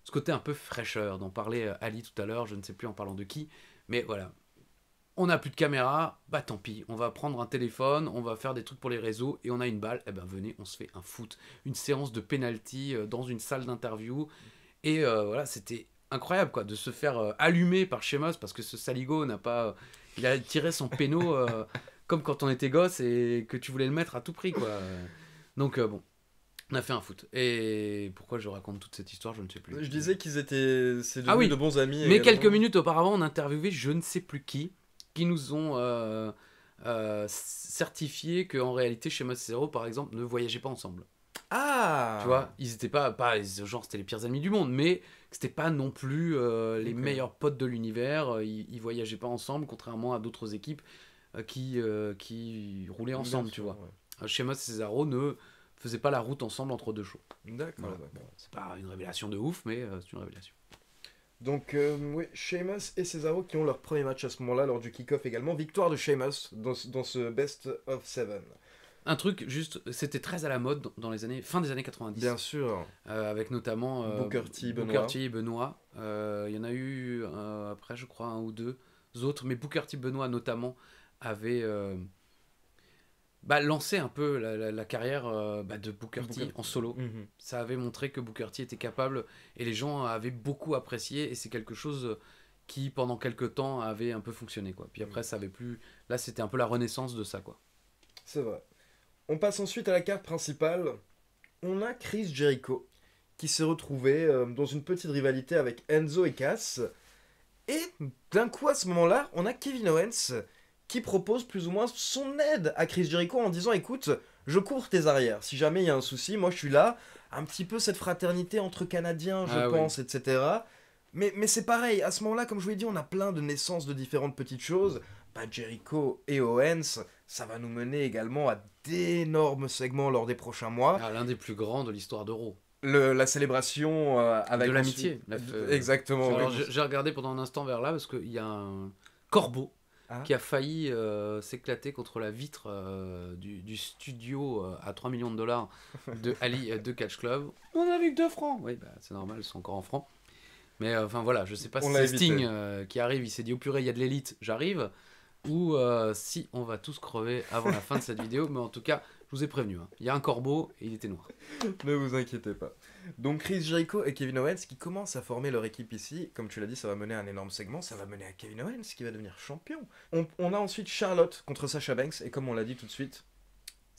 ce côté un peu fraîcheur D'en parler euh, Ali tout à l'heure, je ne sais plus en parlant de qui, mais voilà. On n'a plus de caméra, bah tant pis, on va prendre un téléphone, on va faire des trucs pour les réseaux et on a une balle, eh ben venez, on se fait un foot, une séance de penalty euh, dans une salle d'interview. Et euh, voilà, c'était incroyable quoi, de se faire euh, allumer par Sheamus parce que ce Saligo n'a pas. Euh, il a tiré son péno comme quand on était gosse et que tu voulais le mettre à tout prix quoi. Donc bon, on a fait un foot. Et pourquoi je raconte toute cette histoire, je ne sais plus. Je disais qu'ils étaient c'est ah oui, de bons amis. Mais quelques minutes auparavant, on interviewait je ne sais plus qui, qui nous ont certifié qu'en réalité, et Zero, par exemple, ne voyageaient pas ensemble. Ah Tu vois, ils étaient pas, pas genre c'était les pires amis du monde, mais c'était pas non plus euh, les meilleurs potes de l'univers. Euh, ils, voyageaient pas ensemble, contrairement à d'autres équipes euh, qui, roulaient ensemble, tu vois. Ouais. et Cesaro ne faisaient pas la route ensemble entre deux shows. D'accord. c'est pas une révélation de ouf, mais c'est une révélation. Donc, oui, Sheamus et Cesaro qui ont leur premier match à ce moment-là, lors du kick-off également. Victoire de Sheamus dans, dans ce Best of Seven un truc juste, c'était très à la mode dans les années, fin des années 90. Bien sûr. Euh, avec notamment euh, Booker T, Benoît. Booker euh, Il y en a eu après, je crois, un ou deux autres, mais Booker T, Benoît notamment avait bah, lancé un peu la, carrière bah, de Booker, T, en solo. Mhm. Ça avait montré que Booker T était capable et les gens avaient beaucoup apprécié et c'est quelque chose qui pendant quelques temps avait un peu fonctionné quoi. Puis après mhm. ça avait plus là c'était un peu la renaissance de ça quoi. C'est vrai. On passe ensuite à la carte principale. On a Chris Jericho qui s'est retrouvé euh, dans une petite rivalité avec Enzo et Cass. Et d'un coup, à ce moment-là, on a Kevin Owens qui propose plus ou moins son aide à Chris Jericho en disant écoute, je cours tes arrières. Si jamais il y a un souci, moi je suis là. Un petit peu cette fraternité entre Canadiens, je ah pense, etc. Mais, c'est pareil, à ce moment-là, comme je vous l'ai dit, on a plein de naissances de différentes petites choses. Pas bah, Jericho et Owens, ça va nous mener également à d'énormes segments lors des prochains mois. À ah, L'un des plus grands de l'histoire d'Euro. la célébration euh, avec. l'amitié. Exactement. J'ai regardé pendant un instant vers là parce qu'il y a un corbeau ah. qui a failli euh, s'éclater contre la vitre euh, du, studio à 3 millions de dollars de Ali de Catch Club. On a vu que 2 francs Oui, bah, c'est normal, ils sont encore en francs. Mais enfin voilà, je sais pas si c'est Sting qui arrive, il s'est dit au oh, purée, il y a de l'élite, j'arrive ou euh, si on va tous crever avant la fin de cette vidéo. Mais en tout cas, je vous ai prévenu, hein. il y a un corbeau et il était noir. ne vous inquiétez pas. Donc Chris Jericho et Kevin Owens qui commencent à former leur équipe ici. Comme tu l'as dit, ça va mener à un énorme segment, ça va mener à Kevin Owens qui va devenir champion. On, on a ensuite Charlotte contre Sasha Banks et comme on l'a dit tout de suite,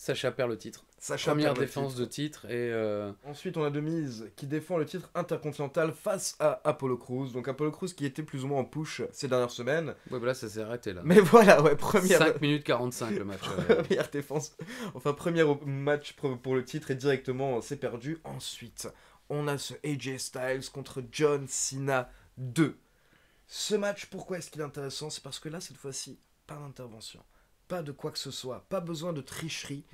Sacha perd le titre. Sacha Première défense de titre. Et euh, Ensuite, on a de mise qui défend le titre intercontinental face à Apollo Cruz. Donc, Apollo Cruz qui était plus ou moins en push ces dernières semaines. Ouais, bah là, ça s'est arrêté là. Mais voilà, ouais, première. 5 minutes 45 le match. Euh. première défense. Enfin, premier match pour le titre et directement, c'est perdu. Ensuite, on a ce AJ Styles contre John Cena 2. Ce match, pourquoi est-ce qu'il est intéressant C'est parce que là, cette fois-ci, pas d'intervention pas de quoi que ce soit, pas besoin de tricherie.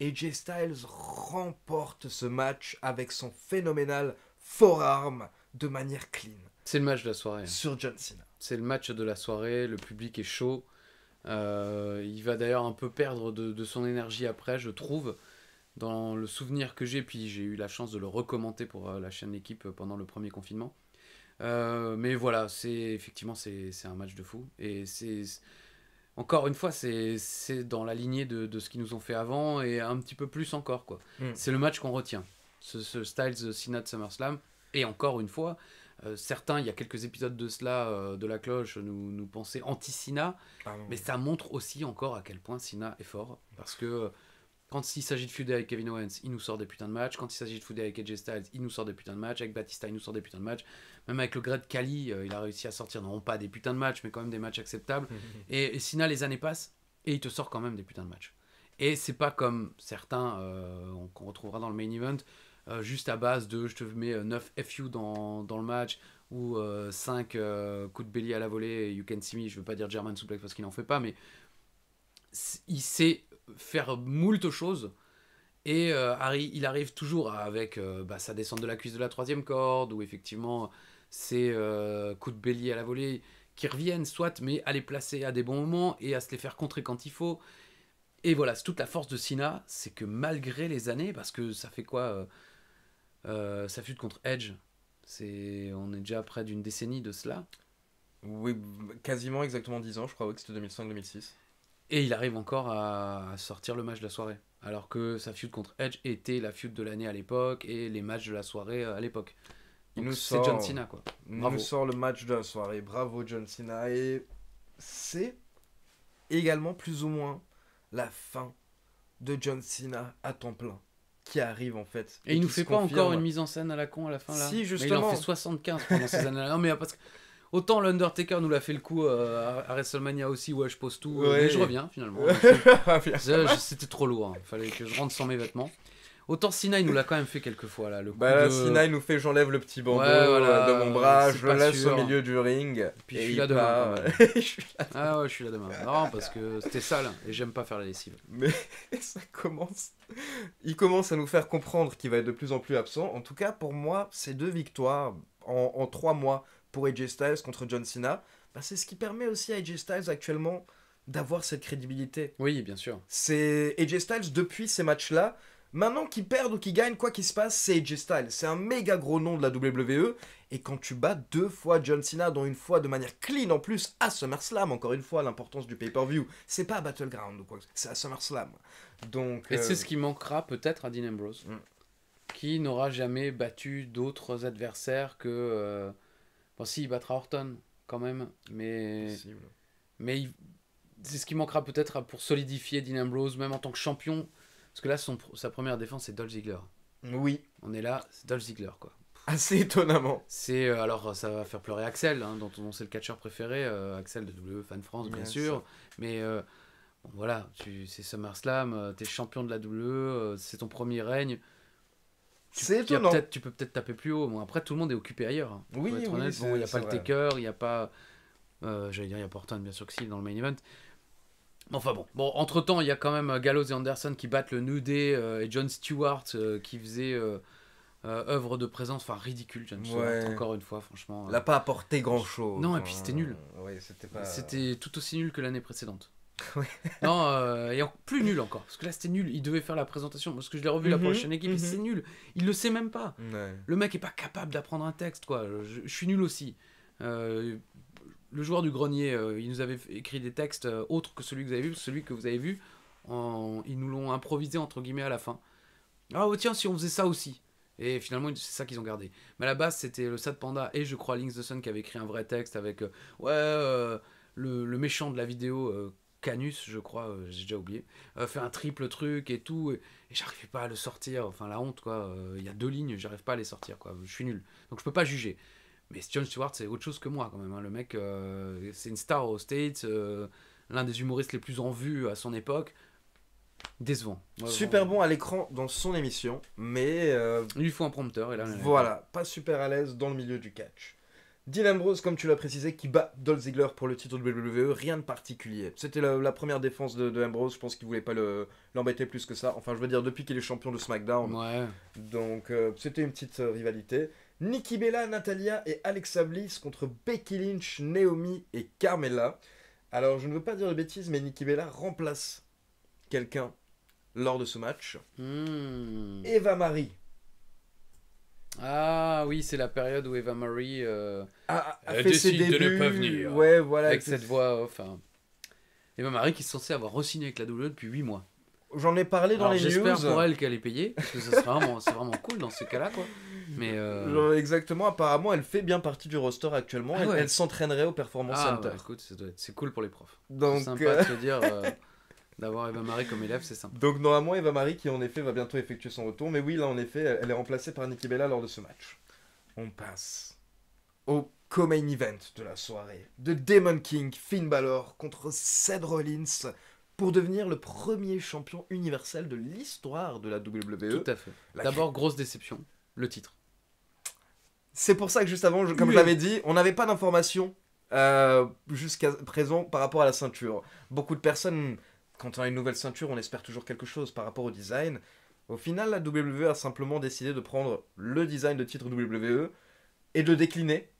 Et Jay Styles remporte ce match avec son phénoménal forearm de manière clean. C'est le match de la soirée. Hein. Sur John C'est le match de la soirée, le public est chaud. Euh, il va d'ailleurs un peu perdre de, son énergie après, je trouve, dans le souvenir que j'ai, puis j'ai eu la chance de le recommander pour euh, la chaîne d'équipe euh, pendant le premier confinement. mais voilà, c'est effectivement c'est un match de fou. Et c'est encore une fois, c'est dans la lignée de, de ce qu'ils nous ont fait avant et un petit peu plus encore. quoi. Hmm. C'est le match qu'on retient, ce, ce Styles euh, de SummerSlam. Et encore une fois, euh, certains, il y a quelques épisodes de cela, euh, de la cloche, nous, nous pensaient anti-Sina, mais ça montre aussi encore à quel point Sina est fort. Parce que quand il s'agit de fuder avec Kevin Owens, il nous sort des putains de matchs. Quand il s'agit de fuder avec AJ Styles, il nous sort des putains de matchs. Avec Batista, il nous sort des putains de matchs. Même avec le grade Kali, euh, il a réussi à sortir, non pas des putains de matchs, mais quand même des matchs acceptables. et, sinon, les années passent et il te sort quand même des putains de matchs. Et c'est pas comme certains euh, qu'on retrouvera dans le main event, euh, juste à base de je te mets 9 FU dans, le match ou 5 coups de belly à la volée, you can see me. Je veux pas dire German Suplex parce qu'il n'en fait pas, mais il sait faire moult choses. Et euh, Harry, il arrive toujours avec euh, bah, sa descente de la cuisse de la troisième corde, ou effectivement ses euh, coups de bélier à la volée qui reviennent, soit, mais à les placer à des bons moments et à se les faire contrer quand il faut. Et voilà, c'est toute la force de Sina, c'est que malgré les années, parce que ça fait quoi Ça fut contre Edge. C'est, on est déjà près d'une décennie de cela. Oui, quasiment exactement 10 ans, je crois, que c'était 2005-2006. Et il arrive encore à sortir le match de la soirée. Alors que sa feud contre Edge était la feud de l'année à l'époque et les matchs de la soirée à l'époque. C'est John Cena, quoi. Bravo. nous sort le match de la soirée. Bravo, John Cena. Et c'est également plus ou moins la fin de John Cena à temps plein qui arrive en fait. Et, il nous fait pas encore une mise en scène à la con à la fin là Si justement. il en fait 75 pendant ces années-là. Non mais parce que Autant l'Undertaker nous l'a fait le coup euh, à WrestleMania aussi, où je pose tout, et euh, je reviens finalement. Ah, c'était trop lourd, Il hein. fallait que je rentre sans mes vêtements. Autant Sinai nous l'a quand même fait quelques fois là. Le bah, nous fait j'enlève le petit bandeau euh, de mon bras, je le laisse au milieu du ring. Et puis je, suis là demain, je Ah ouais, je suis là demain. Non, parce que c'était sale et j'aime pas faire la lessive. Mais ça commence. Il commence à nous faire comprendre qu'il va être de plus en plus absent. En tout cas, pour moi, ces deux victoires en trois mois pour AJ Styles contre John Cena, bah, c'est ce qui permet aussi à AJ Styles actuellement d'avoir cette crédibilité. Oui, bien sûr. C'est AJ Styles depuis ces matchs-là. Maintenant qu'ils perdent ou qu'ils gagnent, quoi qu'il se passe, c'est AJ Styles. C'est un méga gros nom de la WWE. Et quand tu bats deux fois John Cena, dont une fois de manière clean en plus, à SummerSlam, encore une fois, l'importance du pay-per-view, c'est pas à Battleground ou quoi, c'est à SummerSlam. Donc, Et c'est euh, ce qui manquera peut-être à Dean Ambrose, mm. qui n'aura jamais battu d'autres adversaires que. Euh, Bon, si, il battra Orton quand même, mais. Mais c'est ce qui manquera peut-être pour solidifier Dean Ambrose, même en tant que champion. Parce que là, son, sa première défense, c'est Dolph Ziggler. Oui. On est là, c'est Dolph Ziggler, quoi. Assez étonnamment. C'est euh, alors ça va faire pleurer Axel, hein, dont on c'est le catcheur préféré, euh, Axel de WWE Fan France bien, sûr, mais euh, voilà, tu c'est SummerSlam, t'es champion de la WWE, c'est ton premier règne tu peux peut-être taper plus haut. après, tout le monde est occupé ailleurs. Hein. Oui, il n'y a pas le taker, il n'y a pas. Euh, J'allais dire, il y a Portland, bien sûr que dans le main event. Enfin bon, bon entre temps, il y a quand même euh, Gallows et Anderson qui battent le New Day euh, et John Stewart euh, qui faisait œuvre de présence, enfin ridicule, John Stewart, encore une fois, franchement. L'a pas apporté grand chose. Non, et hein. puis c'était nul. c'était pas... tout aussi nul que l'année précédente. non, euh, plus nul encore. Parce que là, c'était nul. Il devait faire la présentation. Parce que je l'ai revu la mhm. prochaine équipe, mhm. c'est nul. Il le sait même pas. Le mec est pas capable d'apprendre un texte, quoi. Je, suis nul aussi. Euh, le joueur du grenier, euh, il nous avait écrit des textes euh, autres que celui que vous avez vu. Celui que vous avez vu, en, ils nous l'ont improvisé, entre guillemets, à la fin. Ah, oh, tiens, si on faisait ça aussi. Et finalement, c'est ça qu'ils ont gardé. Mais à la base, c'était le Sad Panda et je crois Links the Sun qui avait écrit un vrai texte avec. ouais, le, le, méchant de la vidéo Canus, je crois, euh, j'ai déjà oublié, euh, fait un triple truc et tout, et, et j'arrivais pas à le sortir. Enfin, la honte, quoi. Euh, il y a deux lignes, j'arrive pas à les sortir, quoi. Je suis nul. Donc, je peux pas juger. Mais John Stewart, c'est autre chose que moi, quand même. Hein. Le mec, c'est une star aux States, l'un des humoristes les plus en vue à son époque. Décevant. super bon à l'écran dans son émission, mais. Il lui faut un prompteur, et là. Voilà, pas super à l'aise dans le milieu du catch. Dylan Ambrose, comme tu l'as précisé, qui bat Dolph Ziggler pour le titre de WWE, rien de particulier. C'était la, première défense de, de Ambrose, je pense qu'il voulait pas l'embêter plus que ça. Enfin, je veux dire, depuis qu'il est champion de SmackDown. Ouais. Donc, euh, c'était une petite euh, rivalité. Nikki Bella, Natalia et Alexa Bliss contre Becky Lynch, Naomi et Carmella. Alors, je ne veux pas dire de bêtises, mais Nikki Bella remplace quelqu'un lors de ce match. Hmm. Eva Marie. Ah ah oui, c'est la période où Eva Marie euh, ah, a, fait ses débuts, de pas venir. Ouais, voilà. Avec cette voix Eva Marie qui est censée avoir re-signé avec la Douleur depuis 8 mois. J'en ai parlé dans les news. J'espère pour elle qu'elle est payée, parce que c'est vraiment, vraiment cool dans ce cas-là, quoi. Mais euh, exactement, apparemment, elle fait bien partie du roster actuellement. Ah elle, s'entraînerait au Performance ah, Center. Bah, écoute, c'est cool pour les profs. Donc, sympa euh, de dire. D'avoir Eva Marie comme élève, c'est sympa. Donc normalement, Eva Marie qui en effet va bientôt effectuer son retour, mais oui, là en effet, elle est remplacée par Nikki Bella lors de ce match on passe au co-main event de la soirée de Demon King Finn Balor contre Seth Rollins pour devenir le premier champion universel de l'histoire de la WWE. Tout à fait. D'abord, grosse déception, le titre. C'est pour ça que juste avant, comme je l'avais dit, on n'avait pas d'informations euh, jusqu'à présent par rapport à la ceinture. Beaucoup de personnes, quand on a une nouvelle ceinture, on espère toujours quelque chose par rapport au design. Au final, la WWE a simplement décidé de prendre le design de titre WWE et de le décliner.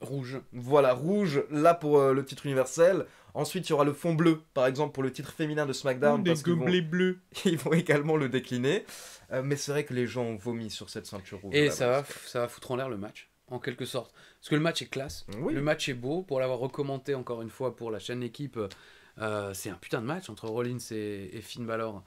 Rouge. Voilà, rouge, là pour euh, le titre universel. Ensuite, il y aura le fond bleu, par exemple, pour le titre féminin de SmackDown. Des parce gobelets vont... bleus. Ils vont également le décliner. Euh, mais c'est vrai que les gens ont vomi sur cette ceinture rouge. Et ça va, ça va foutre en l'air le match, en quelque sorte. Parce que le match est classe. Le match est beau. Pour l'avoir recommandé, encore une fois pour la chaîne équipe, euh, c'est un putain de match entre Rollins et Finn Balor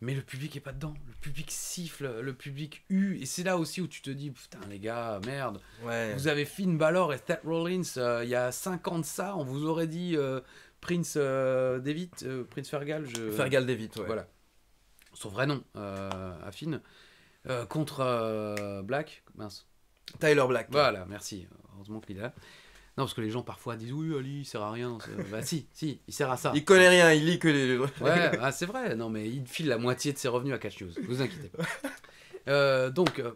mais le public est pas dedans. Le public siffle, le public hue. Et c'est là aussi où tu te dis, putain les gars, merde. Vous avez Finn Balor et Seth Rollins, euh, il y a 5 ans de ça, on vous aurait dit euh, Prince euh, David, Prince Fergal. Je... Fergal David, Voilà. Son vrai nom à contre Black, mince. Tyler Black. Voilà, merci. Heureusement qu'il est là. Non, parce que les gens parfois disent oui, Ali, il sert à rien. bah si, si, il sert à ça. Il connaît rien, il lit que les. ouais, ah, c'est vrai. Non, mais il file la moitié de ses revenus à Catch News. Vous inquiétez pas. Euh, donc, euh,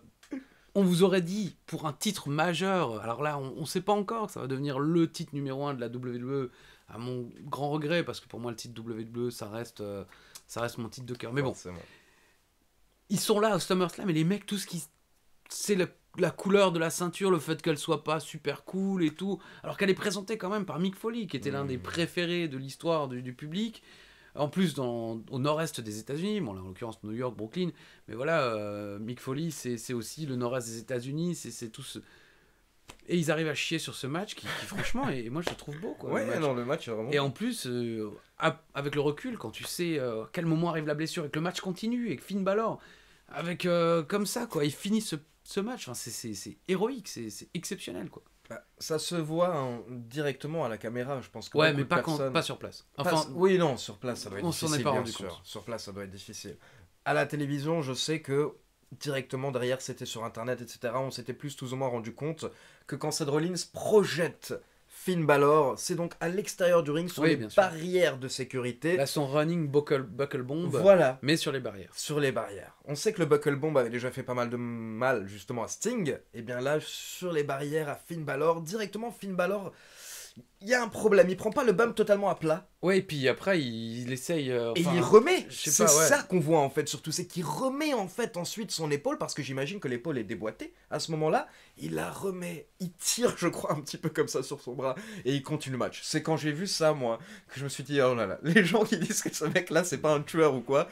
on vous aurait dit pour un titre majeur. Alors là, on ne sait pas encore. Ça va devenir le titre numéro 1 de la WWE. À mon grand regret, parce que pour moi, le titre WWE, ça reste, euh, ça reste mon titre de cœur. Mais bon, ils sont là au SummerSlam et les mecs, tout ce qui c'est le la couleur de la ceinture, le fait qu'elle soit pas super cool et tout, alors qu'elle est présentée quand même par Mick Foley, qui était l'un des mmh. préférés de l'histoire du, public. En plus, au nord-est des États-Unis, bon, en l'occurrence New York, Brooklyn, mais voilà, euh, Mick Foley, c'est aussi le nord-est des États-Unis, c'est tout ce. Et ils arrivent à chier sur ce match qui, franchement, et, moi je le trouve beau. Quoi, le match. vraiment. Et en plus, euh, avec le recul, quand tu sais euh, quel moment arrive la blessure et que le match continue et que Finn Balor, avec comme ça, quoi, il finit ce ce match. c'est héroïque, c'est exceptionnel, quoi. Bah, ça se voit hein, directement à la caméra, je pense. Que ouais, mais pas, sur place. Enfin, oui, non, sur place, ça doit être difficile. Sur place, ça doit être difficile. À la télévision, je sais que directement derrière, c'était sur Internet, etc. On s'était plus ou moins rendu compte que quand Seth Rollins projette Finn Balor. C'est donc à l'extérieur du ring, sur les barrières de sécurité. Là, son running buckle, buckle bomb, voilà. mais sur les barrières. Sur les barrières. On sait que le buckle bomb avait déjà fait pas mal de mal, justement, à Sting. Et eh bien là, sur les barrières, à Finn Balor, directement Finn Balor il y a un problème. Il prend pas le bum totalement à plat. Ouais, et puis après, il, essaye. Euh, et il remet. C'est ça qu'on voit en fait, surtout. C'est qu'il remet en fait ensuite son épaule, parce que j'imagine que l'épaule est déboîtée à ce moment-là. Il la remet. Il tire, je crois, un petit peu comme ça sur son bras. Et il continue le match. C'est quand j'ai vu ça, moi, que je me suis dit, oh là là, les gens qui disent que ce mec-là, c'est pas un tueur ou quoi.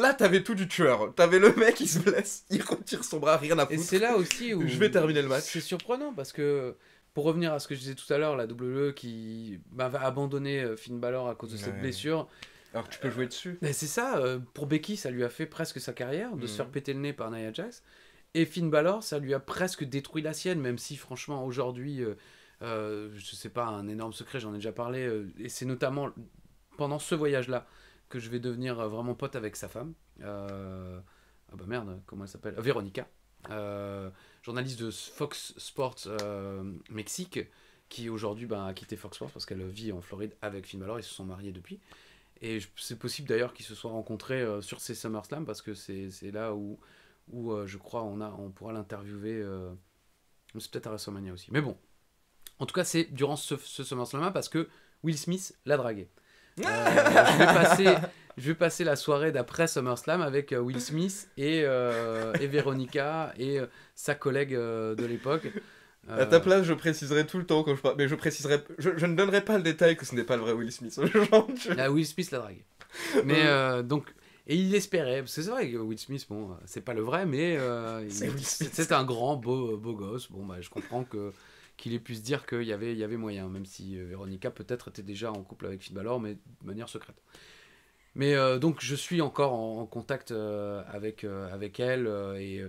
Là, t'avais tout du tueur. T'avais le mec, il se blesse, il retire son bras, rien à foutre. Et c'est là aussi où. je vais terminer le match. C'est surprenant parce que pour revenir à ce que je disais tout à l'heure, la WWE qui bah, va abandonner euh, Finn Balor à cause de cette blessure. Alors que tu peux jouer dessus. Euh, c'est ça, euh, pour Becky, ça lui a fait presque sa carrière de se mm. faire péter le nez par Nia Jax. Et Finn Balor, ça lui a presque détruit la sienne, même si franchement aujourd'hui, euh, ne je sais pas, un énorme secret, j'en ai déjà parlé, et c'est notamment pendant ce voyage-là que je vais devenir vraiment pote avec sa femme. ah bah merde, comment elle s'appelle Véronica. Euh, journaliste de Fox Sports euh, Mexique, qui aujourd'hui bah, a quitté Fox Sports parce qu'elle vit en Floride avec Finn Balor, ils se sont mariés depuis. Et c'est possible d'ailleurs qu'ils se soient rencontrés euh, sur ces SummerSlam parce que c'est là où, où je crois on, a, on pourra l'interviewer. c'est peut-être à WrestleMania aussi. Mais bon. En tout cas, c'est durant ce, ce SummerSlam parce que Will Smith l'a dragué je vais passer la soirée d'après SummerSlam avec euh, Will Smith et, euh, et et euh, sa collègue euh, de l'époque. À ta place, je préciserai tout le temps quand je mais je préciserai, je, ne donnerai pas le détail que ce n'est pas le vrai Will Smith. Will Smith la drague. Mais donc, et il espérait, parce que c'est vrai que Will Smith, bon, c'est pas le vrai, mais c'est un grand beau beau gosse. Bon, bah, je comprends que qu'il ait pu se dire qu'il y avait, il y avait moyen, même si Véronica peut-être était déjà en couple avec Finn Balor, mais de manière secrète. Mais euh, donc je suis encore en, contact euh, avec, euh, avec elle et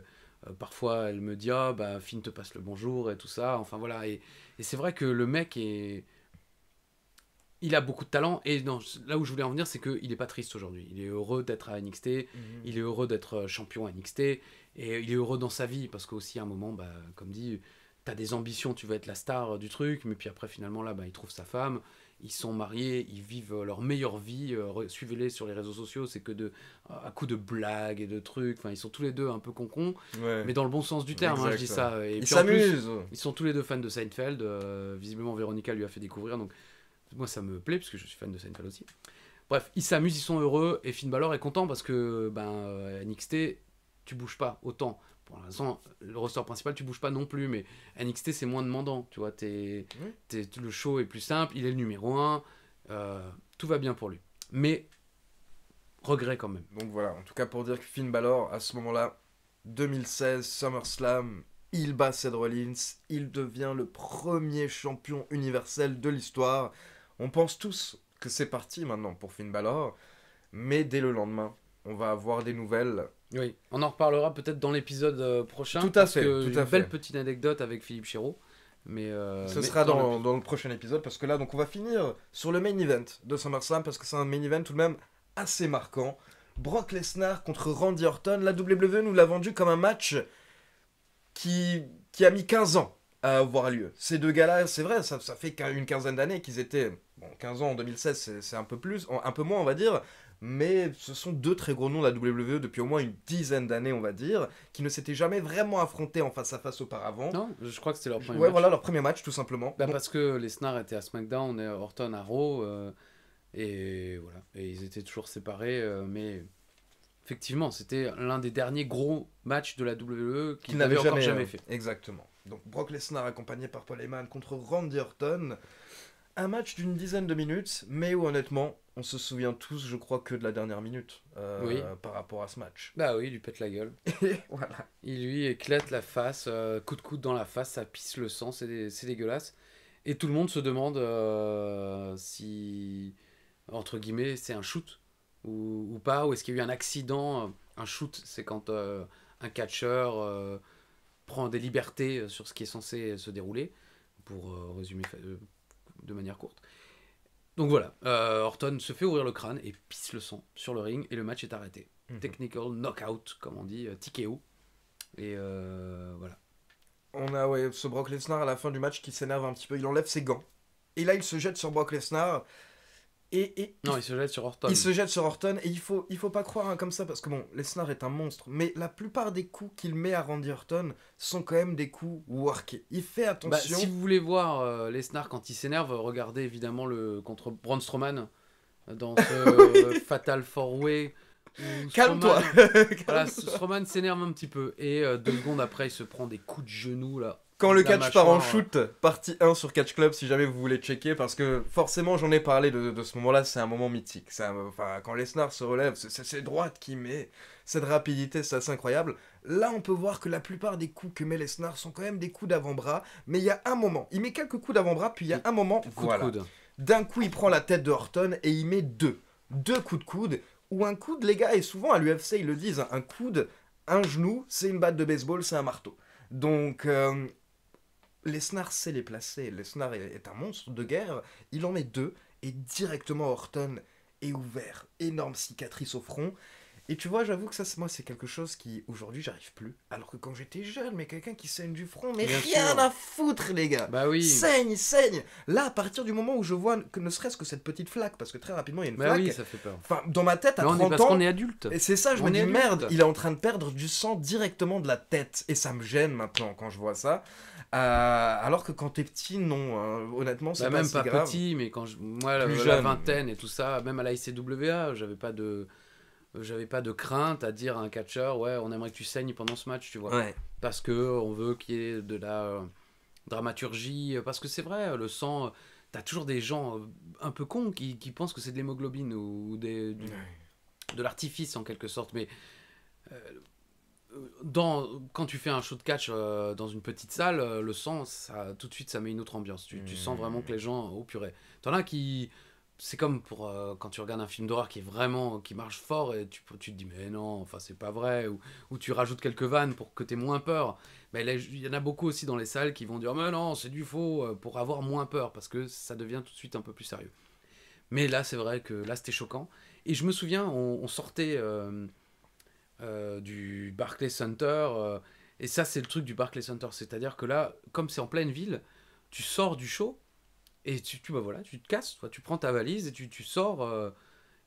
parfois elle me dit ah, bah Finn te passe le bonjour et tout ça. Enfin voilà et, c'est vrai que le mec il a beaucoup de talent et là où je voulais en venir c'est qu'il n'est pas triste aujourd'hui. Il est heureux d'être à NXT, mhm. il est heureux d'être champion à NXT et il est heureux dans sa vie parce qu'aussi à un moment bah, comme dit tu as des ambitions, tu veux être la star du truc mais puis après finalement là bah, il trouve sa femme ils sont mariés, ils vivent euh, leur meilleure vie. Euh, suivez-les sur les réseaux sociaux, c'est que de à coup de blagues et de trucs. Enfin, ils sont tous les deux un peu con-con, mais dans le bon sens du terme. Hein, je dis ça. Et ils s'amusent. Ils sont tous les deux fans de Seinfeld. Euh, visiblement, Véronica lui a fait découvrir. Donc moi, ça me plaît parce que je suis fan de Seinfeld aussi. Bref, ils s'amusent, ils sont heureux et Finn Balor est content parce que ben NXT, tu bouges pas autant pour l'instant, le ressort principal, tu bouges pas non plus, mais NXT, c'est moins demandant. Tu vois, le show est plus simple, il est le numéro 1, euh, tout va bien pour lui. Mais, regret quand même. Donc voilà, en tout cas pour dire que Finn Balor, à ce moment-là, 2016, SummerSlam, il bat Seth Rollins, il devient le premier champion universel de l'histoire. On pense tous que c'est parti maintenant pour Finn Balor, mais dès le lendemain, on va avoir des nouvelles oui, on en reparlera peut-être dans l'épisode euh, prochain. Tout à parce fait. Que une belle petite anecdote avec Philippe Chéreau. Mais euh, Ce sera dans, dans, le... prochain épisode parce que là, donc, on va finir sur le main event de SummerSlam parce que c'est un main event tout de même assez marquant. Brock Lesnar contre Randy Orton. La WWE nous l'a vendu comme un match qui, qui a mis 15 ans à avoir lieu. Ces deux gars-là, c'est vrai, ça, ça fait une quinzaine d'années qu'ils étaient. Bon, 15 ans en 2016, c'est un peu plus, un peu moins, on va dire mais ce sont deux très gros noms de la WWE depuis au moins une dizaine d'années, on va dire, qui ne s'étaient jamais vraiment affrontés en face à face auparavant. je crois que c'était leur premier ouais, match. voilà, leur premier match, tout simplement. Bah, parce que Lesnar était à SmackDown et Orton à Raw, euh, et voilà. Et ils étaient toujours séparés, euh, mais effectivement, c'était l'un des derniers gros matchs de la WWE qu'ils n'avaient jamais, jamais euh, fait. Exactement. Donc Brock Lesnar accompagné par Paul Heyman contre Randy Orton. Un match d'une dizaine de minutes, mais où honnêtement, on se souvient tous, je crois, que de la dernière minute euh, par rapport à ce match. Bah oui, il lui pète la gueule. Il lui éclate la face, euh, coup de coude dans la face, ça pisse le sang, c'est, dégueulasse. Et tout le monde se demande euh, si, entre guillemets, c'est un shoot ou, ou pas, ou est-ce qu'il y a eu un accident. Un shoot, c'est quand un catcheur prend des libertés sur ce qui est censé se dérouler, pour résumer de manière courte. Donc voilà, euh, Orton se fait ouvrir le crâne et pisse le sang sur le ring et le match est arrêté. Mhm. Technical knockout, comme on dit, euh, TKO. Et euh, voilà. On a ce Brock Lesnar à la fin du match qui s'énerve un petit peu, il enlève ses gants. Et là, il se jette sur Brock Lesnar non, il, se jette sur Orton. Il se jette sur Orton et il faut, il faut pas croire hein, comme ça parce que bon, Lesnar est un monstre, mais la plupart des coups qu'il met à Randy Orton sont quand même des coups workés. Il fait bah, attention. si vous voulez voir euh, Lesnar quand il s'énerve, regardez évidemment le contre Braun Strowman euh, dans ce euh, Fatal Four Way. Calme-toi. Strowman s'énerve un petit peu et deux secondes après, il se prend des coups de genoux là. Quand le catch part en shoot, partie 1 sur Catch Club, si jamais vous voulez checker, parce que forcément j'en ai parlé de, ce moment-là, c'est un moment mythique. enfin, quand Lesnar se relève, c'est droite qui met, cette rapidité, c'est incroyable. Là, on peut voir que la plupart des coups que met Lesnar sont quand même des coups d'avant-bras, mais il y a un moment, il met quelques coups d'avant-bras, puis il y a un moment, voilà. D'un coup, il prend la tête de Horton et il met deux. Deux coups de coude, ou un coude, les gars, et souvent à l'UFC, ils le disent, hein, un coude, un genou, c'est une batte de baseball, c'est un marteau. Donc, euh, Lesnar sait les placer. Lesnar est un monstre de guerre. Il en met deux et directement Orton est ouvert. Énorme cicatrice au front. Et tu vois, j'avoue que ça, moi, c'est quelque chose qui, aujourd'hui, j'arrive plus. Alors que quand j'étais jeune, mais quelqu'un qui saigne du front, mais rien à foutre, les gars. Bah oui. Saigne, saigne. Là, à partir du moment où je vois que ne serait-ce que cette petite flaque, parce que très rapidement, il y a une bah oui, ça fait peur. Enfin, dans ma tête, à 30 on est adulte. Et c'est ça, je me dis, merde, il est en train de perdre du sang directement de la tête. Et ça me gêne maintenant quand je vois ça. Euh, alors que quand t'es petit, non. Hein. honnêtement, c'est bah, même pas petit, mais quand je, moi, à la, vingtaine et tout ça, même à la ICWA, j'avais pas de j'avais pas de crainte à dire à un catcheur ouais on aimerait que tu saignes pendant ce match tu vois parce que on veut qu'il y ait de la euh, dramaturgie euh, parce que c'est vrai le sang t'as toujours des gens un peu cons qui, pensent que c'est de l'hémoglobine ou, des, de l'artifice en quelque sorte mais dans, quand tu fais un show de catch euh, dans une petite salle, euh, le sang, tout de suite, ça met une autre ambiance. Tu, sens vraiment que hmm. les gens, oh purée. T'en as qui. C'est comme pour euh, quand tu regardes un film d'horreur qui est vraiment qui marche fort et tu, tu te dis mais non enfin c'est pas vrai ou, tu rajoutes quelques vannes pour que t'aies moins peur mais il y en a beaucoup aussi dans les salles qui vont dire mais non c'est du faux pour avoir moins peur parce que ça devient tout de suite un peu plus sérieux mais là c'est vrai que là c'était choquant et je me souviens on sortait euh, du Barclays Center. Euh, et ça, c'est le truc du Barclays Center. C'est-à-dire que là, comme c'est en pleine ville, tu sors du show et tu, tu, bah voilà, tu te casses. Toi, tu prends ta valise et tu, tu sors euh,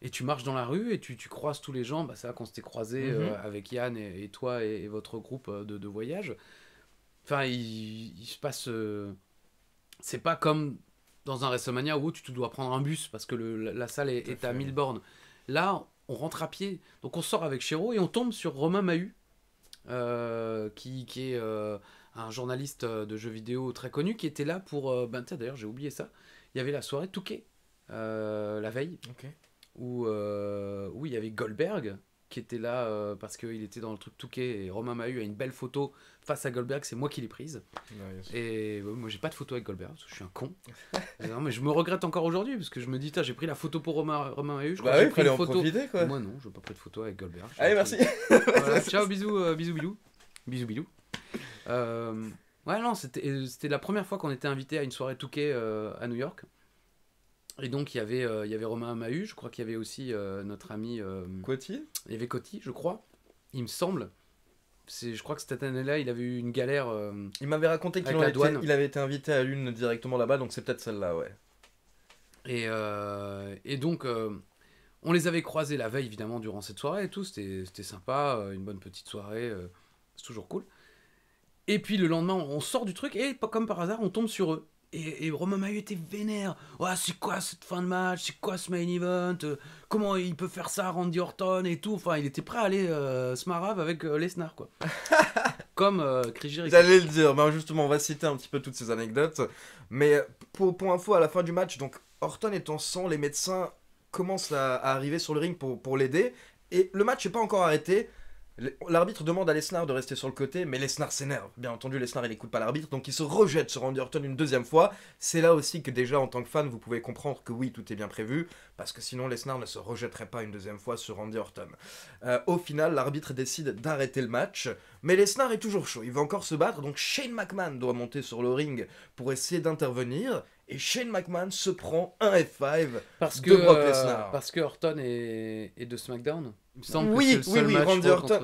et tu marches dans la rue et tu, croises tous les gens. Bah, c'est là qu'on s'était croisé mhm. avec Yann et, toi et, votre groupe de, de voyage. Enfin, il, se passe. c'est pas comme dans un WrestleMania où tu te dois prendre un bus parce que la, salle est, à 1000 bornes. Là, on rentre à pied. Donc on sort avec Chéreau et on tombe sur Romain Mahut euh, qui, est euh, un journaliste euh, de jeux vidéo très connu, qui était là pour... Ben, d'ailleurs, j'ai oublié ça. Il y avait la soirée Touquet, la veille, où il y avait Goldberg, qui était là euh, parce qu'il était dans le truc Touquet et Romain Mahu a une belle photo face à Goldberg, c'est moi qui l'ai prise. Et moi j'ai pas de photo avec Goldberg, je suis un con. non, mais je me regrette encore aujourd'hui parce que je me dis, j'ai pris la photo pour Romain, Romain Mahu. Je bah oui, pris une photo. quoi. Moi non, je n'ai pas pris de photo avec Goldberg. Allez, merci. ciao, bisous, euh, bisous, bisou Bisous, euh, ouais, non, euh, c'était la première fois qu'on était invité à une soirée Touquet à New York. Et donc, il y avait, euh, il y avait Romain Mahu, je crois qu'il y avait aussi euh, notre ami. Euh, Coty Il y avait Coty, je crois, il me semble. C'est, je crois que cette année-là, il avait eu une galère. il m'avait raconté qu'il avait, été invité à l'une directement là-bas, donc c'est peut-être celle-là, ouais. Et, donc, on les avait croisés la veille, évidemment, durant cette soirée et tout. C'était, c'était sympa, une bonne petite soirée, c'est toujours cool. Et puis le lendemain, on sort du truc et comme par hasard, on tombe sur eux. Et, et Romain Maillot était vénère. Ah, c'est quoi cette fin de match C'est quoi ce main event Comment il peut faire ça, Randy Orton et tout Enfin, il était prêt à aller euh, avec euh, Lesnar, quoi. Comme euh, Chris Jericho. le dire. Ben, justement, on va citer un petit peu toutes ces anecdotes. Mais pour, pour info, à la fin du match, donc Orton est en sang, les médecins commencent à, arriver sur le ring pour, pour l'aider. Et le match n'est pas encore arrêté. L'arbitre demande à Lesnar de rester sur le côté, mais Lesnar s'énerve. Bien entendu, Lesnar, il n'écoute pas l'arbitre, donc il se rejette sur Randy Orton une deuxième fois. C'est là aussi que déjà, en tant que fan, vous pouvez comprendre que oui, tout est bien prévu, parce que sinon Lesnar ne se rejetterait pas une deuxième fois sur Randy Orton. Euh, au final, l'arbitre décide d'arrêter le match, mais Lesnar est toujours chaud, il veut encore se battre, donc Shane McMahon doit monter sur le ring pour essayer d'intervenir, et Shane McMahon se prend un F5 parce que, de Brock euh, Lesnar. parce que Orton est, de SmackDown. Il semble oui, que oui, oui, Randy Orton,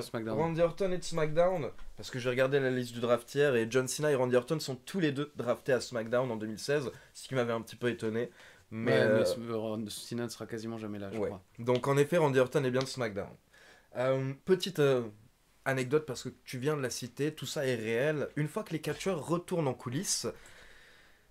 est de SmackDown. Parce que j'ai regardé la liste du draft hier et John Cena et Randy Orton sont tous les deux draftés à SmackDown en 2016, ce qui m'avait un petit peu étonné. Mais, euh, euh, Cena ne sera quasiment jamais là, je crois. Donc en effet, Randy Orton est bien de SmackDown. petite anecdote parce que tu viens de la citer, tout ça est réel. Une fois que les catcheurs retournent en coulisses,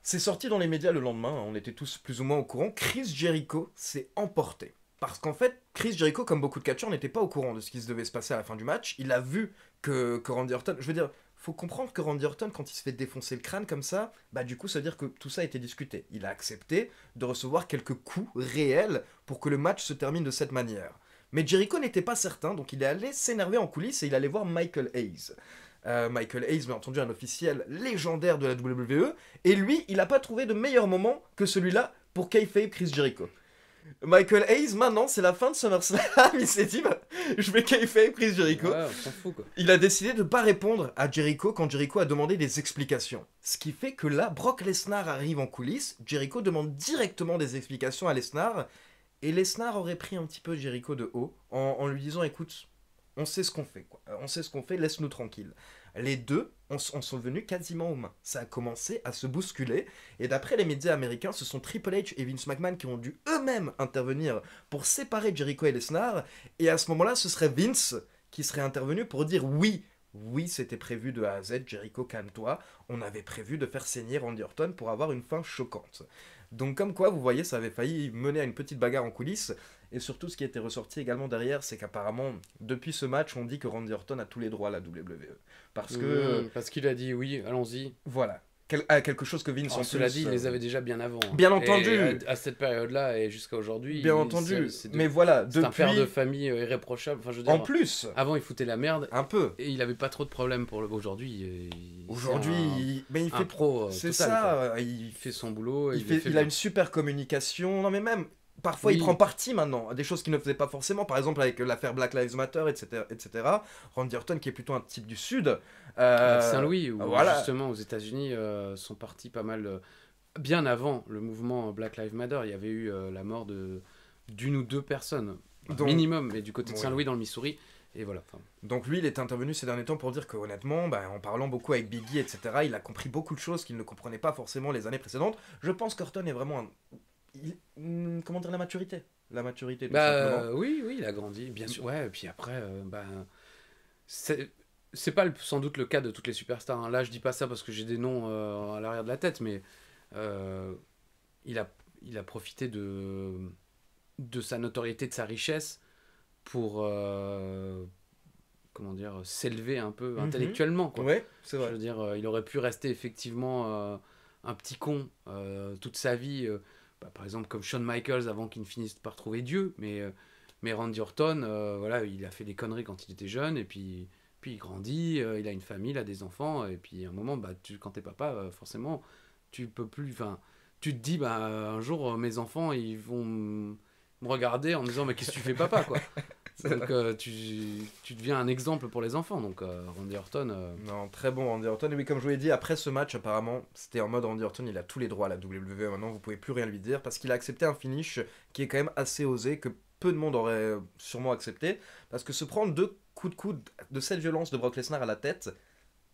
c'est sorti dans les médias le lendemain, hein. on était tous plus ou moins au courant. Chris Jericho s'est emporté. Parce qu'en fait, Chris Jericho, comme beaucoup de catcheurs, n'était pas au courant de ce qui se devait se passer à la fin du match. Il a vu que, Randy Orton. Je veux dire, faut comprendre que Randy Orton, quand il se fait défoncer le crâne comme ça, bah du coup, ça veut dire que tout ça a été discuté. Il a accepté de recevoir quelques coups réels pour que le match se termine de cette manière. Mais Jericho n'était pas certain, donc il est allé s'énerver en coulisses et il allait voir Michael Hayes. Euh, Michael Hayes, bien entendu, un officiel légendaire de la WWE. Et lui, il n'a pas trouvé de meilleur moment que celui-là pour kayfabe Chris Jericho. Michael Hayes, maintenant, c'est la fin de SummerSlam. il s'est dit, bah, je vais kayfabe Chris Jericho. Il a décidé de ne pas répondre à Jericho quand Jericho a demandé des explications. Ce qui fait que là, Brock Lesnar arrive en coulisses. Jericho demande directement des explications à Lesnar. Et Lesnar aurait pris un petit peu Jericho de haut en lui disant, écoute, on sait ce qu'on fait, quoi. Euh, on sait ce qu'on fait, laisse-nous tranquille. Les deux on, sont venus quasiment aux mains. Ça a commencé à se bousculer, et d'après les médias américains, ce sont Triple H et Vince McMahon qui ont dû eux-mêmes intervenir pour séparer Jericho et Lesnar, et à ce moment-là, ce serait Vince qui serait intervenu pour dire oui, oui, c'était prévu de A à Z, Jericho, calme-toi, on avait prévu de faire saigner Randy Orton pour avoir une fin choquante. Donc comme quoi, vous voyez, ça avait failli mener à une petite bagarre en coulisses. Et surtout, ce qui était ressorti également derrière, c'est qu'apparemment, depuis ce match, on dit que Randy Orton a tous les droits à la WWE. Parce mm, que... parce qu'il a dit oui, allons-y. Voilà à ah, quelque chose que Vince en Cela plus, dit, il les euh, avait déjà bien avant. Hein. Bien entendu. à, cette période-là et jusqu'à aujourd'hui. Bien entendu. mais voilà, depuis. un père de famille euh, irréprochable. en plus. Avant, il foutait la merde. Un peu. Et il avait pas trop de problèmes pour Aujourd'hui. Aujourd'hui, il, mais il fait pro. Euh, c'est ça. Il fait son boulot. Il, il a une super communication. Non, mais même parfois il prend parti maintenant à des choses qu'il ne faisait pas forcément. Par exemple, avec l'affaire Black Lives Matter, etc., etc. Randy Orton, qui est plutôt un type du Sud. Euh, Saint-Louis, où justement aux États-Unis euh, sont partis pas mal. Euh, bien avant le mouvement Black Lives Matter, il y avait eu la mort de d'une ou deux personnes, au minimum, mais du côté de Saint-Louis, dans le Missouri. Et voilà. Donc lui, il est intervenu ces derniers temps pour dire que honnêtement, ben, en parlant beaucoup avec Biggie, etc., il a compris beaucoup de choses qu'il ne comprenait pas forcément les années précédentes. Je pense qu'Orton est vraiment un comment dire la maturité la maturité tout bah, oui oui il a grandi bien sûr ouais et puis après ben c'est pas sans doute le cas de toutes les superstars hein. là je dis pas ça parce que j'ai des noms euh, à l'arrière de la tête mais euh, il a il a profité de de sa notoriété de sa richesse pour comment dire s'élever un peu mhm. intellectuellement quoi c'est vrai je veux dire il aurait pu rester effectivement un petit con toute sa vie bah, par exemple, comme Shawn Michaels avant qu'il ne finisse par trouver Dieu, mais, euh, mais Randy Orton, euh, voilà, il a fait des conneries quand il était jeune, et puis, puis il grandit, euh, il a une famille, il a des enfants, et puis à un moment, bah, tu, quand t'es papa, forcément, tu peux plus. Enfin, tu te dis, bah, un jour, mes enfants, ils vont me regarder en me disant mais qu'est-ce que tu fais papa quoi donc euh, tu, tu, deviens un exemple pour les enfants donc euh, Randy Orton euh. non très bon Randy Orton et oui comme je vous l'ai dit après ce match apparemment c'était en mode Randy Orton il a tous les droits à la WWE maintenant vous pouvez plus rien lui dire parce qu'il a accepté un finish qui est quand même assez osé que peu de monde aurait sûrement accepté parce que se prendre deux coups de coude de cette violence de Brock Lesnar à la tête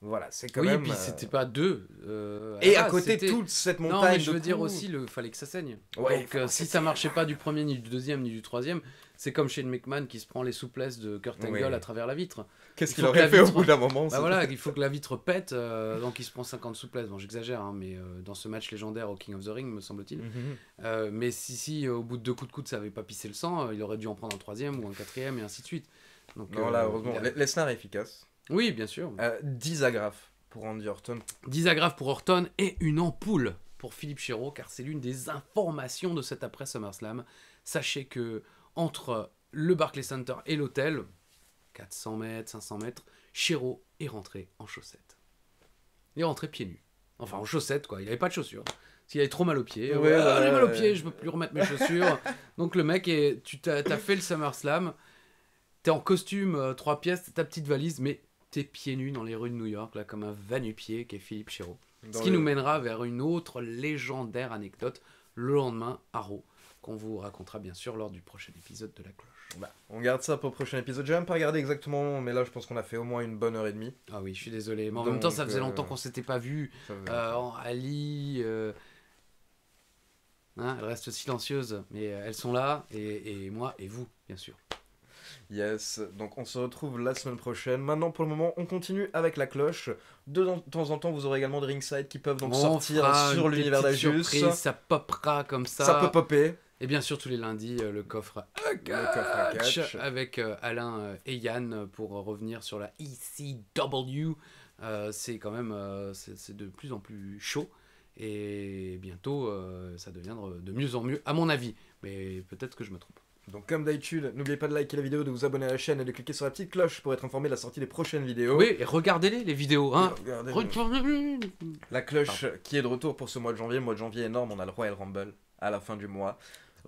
voilà, c'est quand oui, même. puis euh, c'était pas deux. Euh, et à côté toute cette montagne. Non, mais je veux dire aussi, le fallait que ça saigne. Donc euh, si ça marchait pas du premier, ni du deuxième, ni du troisième, c'est comme chez McMahon qui se prend les souplesses de Kurt Angle à travers la vitre. Qu'est-ce qu'il aurait fait au bout d'un moment bah voilà, il faut que la vitre pète, donc il se prend 50 souplesses. Bon, j'exagère, hein, mais dans ce match légendaire au King of the Ring, me semble-t-il. Mhm. mais si, si, au bout de deux coups de coude, ça avait pas pissé le sang, il aurait dû en prendre un troisième ou un quatrième et ainsi de suite. Donc, non, là, heureusement, Lesnar est efficace. Oui, bien sûr. Euh, 10 agrafes pour Andy Orton. 10 agrafes pour Orton et une ampoule pour Philippe Chéreau, car c'est l'une des informations de cet après SummerSlam. Sachez que entre le Barclays Center et l'hôtel, 400 mètres, 500 mètres, Chéreau est rentré en chaussettes. Il est rentré pieds nus. Enfin, en chaussettes, quoi. Il n'avait pas de chaussures. S'il avait trop mal aux pieds. j'ai mal aux pieds, je peux plus remettre mes chaussures. Donc le mec, est, tu t'as, as fait le SummerSlam, t'es en costume, euh, trois pièces, ta petite valise, mais t'es pieds nus dans les rues de New York, là, comme un pied qui est Philippe Chéreau. Ce qui nous mènera vers une autre légendaire anecdote le lendemain à Rowe, qu'on vous racontera bien sûr lors du prochain épisode de La Cloche. Bah, on garde ça pour le prochain épisode. J'ai même pas regardé exactement, mais là je pense qu'on a fait au moins une bonne heure et demie. Ah oui, je suis désolé. Mais en même temps, ça faisait euh, longtemps qu'on s'était pas vu. Euh, Ali. Euh, hein, elle Hein, silencieuse mais elles sont là, et moi et vous, bien sûr. Yes, donc on se retrouve la semaine prochaine. Maintenant, pour le moment, on continue avec la cloche. De temps en temps, vous aurez également des ringside qui peuvent donc sortir sur l'univers d'Ajus. Ça popera comme ça. Ça peut popper. Et bien sûr, tous les lundis, euh, le coffre, à catch, avec euh, Alain euh, et Yann pour revenir sur la ECW. c'est quand même c'est de plus en plus chaud. Et bientôt, ça deviendra de mieux en mieux, à mon avis. Mais peut-être que je me trompe. Donc comme d'habitude, n'oubliez pas de liker la vidéo, de vous abonner à la chaîne et de cliquer sur la petite cloche pour être informé de la sortie des prochaines vidéos. Oui, et regardez-les les vidéos, hein. Regardez La cloche qui est de retour pour ce mois de janvier, mois de janvier énorme, on a le Royal Rumble à la fin du mois.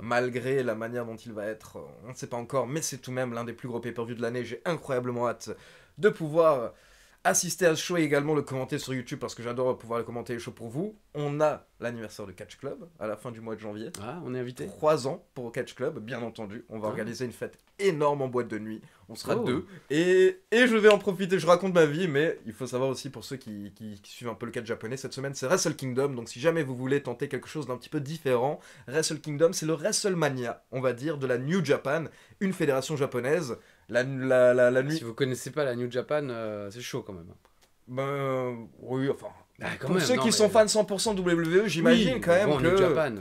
Malgré la manière dont il va être, on ne sait pas encore, mais c'est tout de même l'un des plus gros pay-per-view de l'année. J'ai incroyablement hâte de pouvoir assister à ce show et également le commenter sur YouTube parce que j'adore pouvoir le commenter les shows pour vous. On a l'anniversaire de Catch Club à la fin du mois de janvier. Ah, on est invité. Trois ans pour Catch Club, bien entendu. On va ah. organiser une fête énorme en boîte de nuit. On sera oh. deux. Et, je vais en profiter. Je raconte ma vie, mais il faut savoir aussi pour ceux qui, qui suivent un peu le catch japonais, cette semaine c'est Wrestle Kingdom. Donc si jamais vous voulez tenter quelque chose d'un petit peu différent, Wrestle Kingdom c'est le WrestleMania, on va dire, de la New Japan, une fédération japonaise. La, Si vous connaissez pas la New Japan, euh, c'est chaud quand même. Ben, euh, oui, enfin. Bah, pour ceux qui sont euh, fans 100% WWE, j'imagine quand même que. New Japan.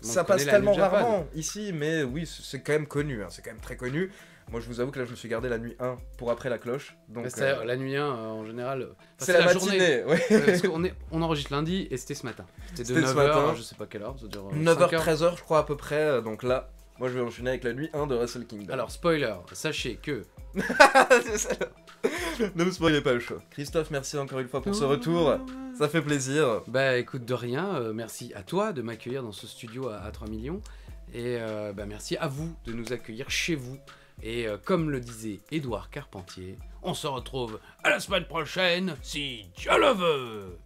Ça passe tellement rarement ici, mais oui, c'est quand même connu, hein, c'est quand même très connu. Moi, je vous avoue que là, je me suis gardé la nuit 1 pour après la cloche. Donc, La nuit 1, en général, c'est la, matinée. parce on, enregistre lundi et c'était ce matin. C'était de 9h, je sais pas quelle heure. 9h, 13h, je crois, à peu près. Donc là, moi, je vais enchaîner avec la nuit 1 de Wrestle Kingdom. Alors, spoiler, sachez que. ne me spoilez pas le show. Christophe, merci encore une fois pour ce retour. Ça fait plaisir. Bah écoute, de rien. Euh, merci à toi de m'accueillir dans ce studio à, 3 millions. Et euh, bah, merci à vous de nous accueillir chez vous. Et euh, comme le disait Édouard Carpentier, on se retrouve à la semaine prochaine si Dieu le veut.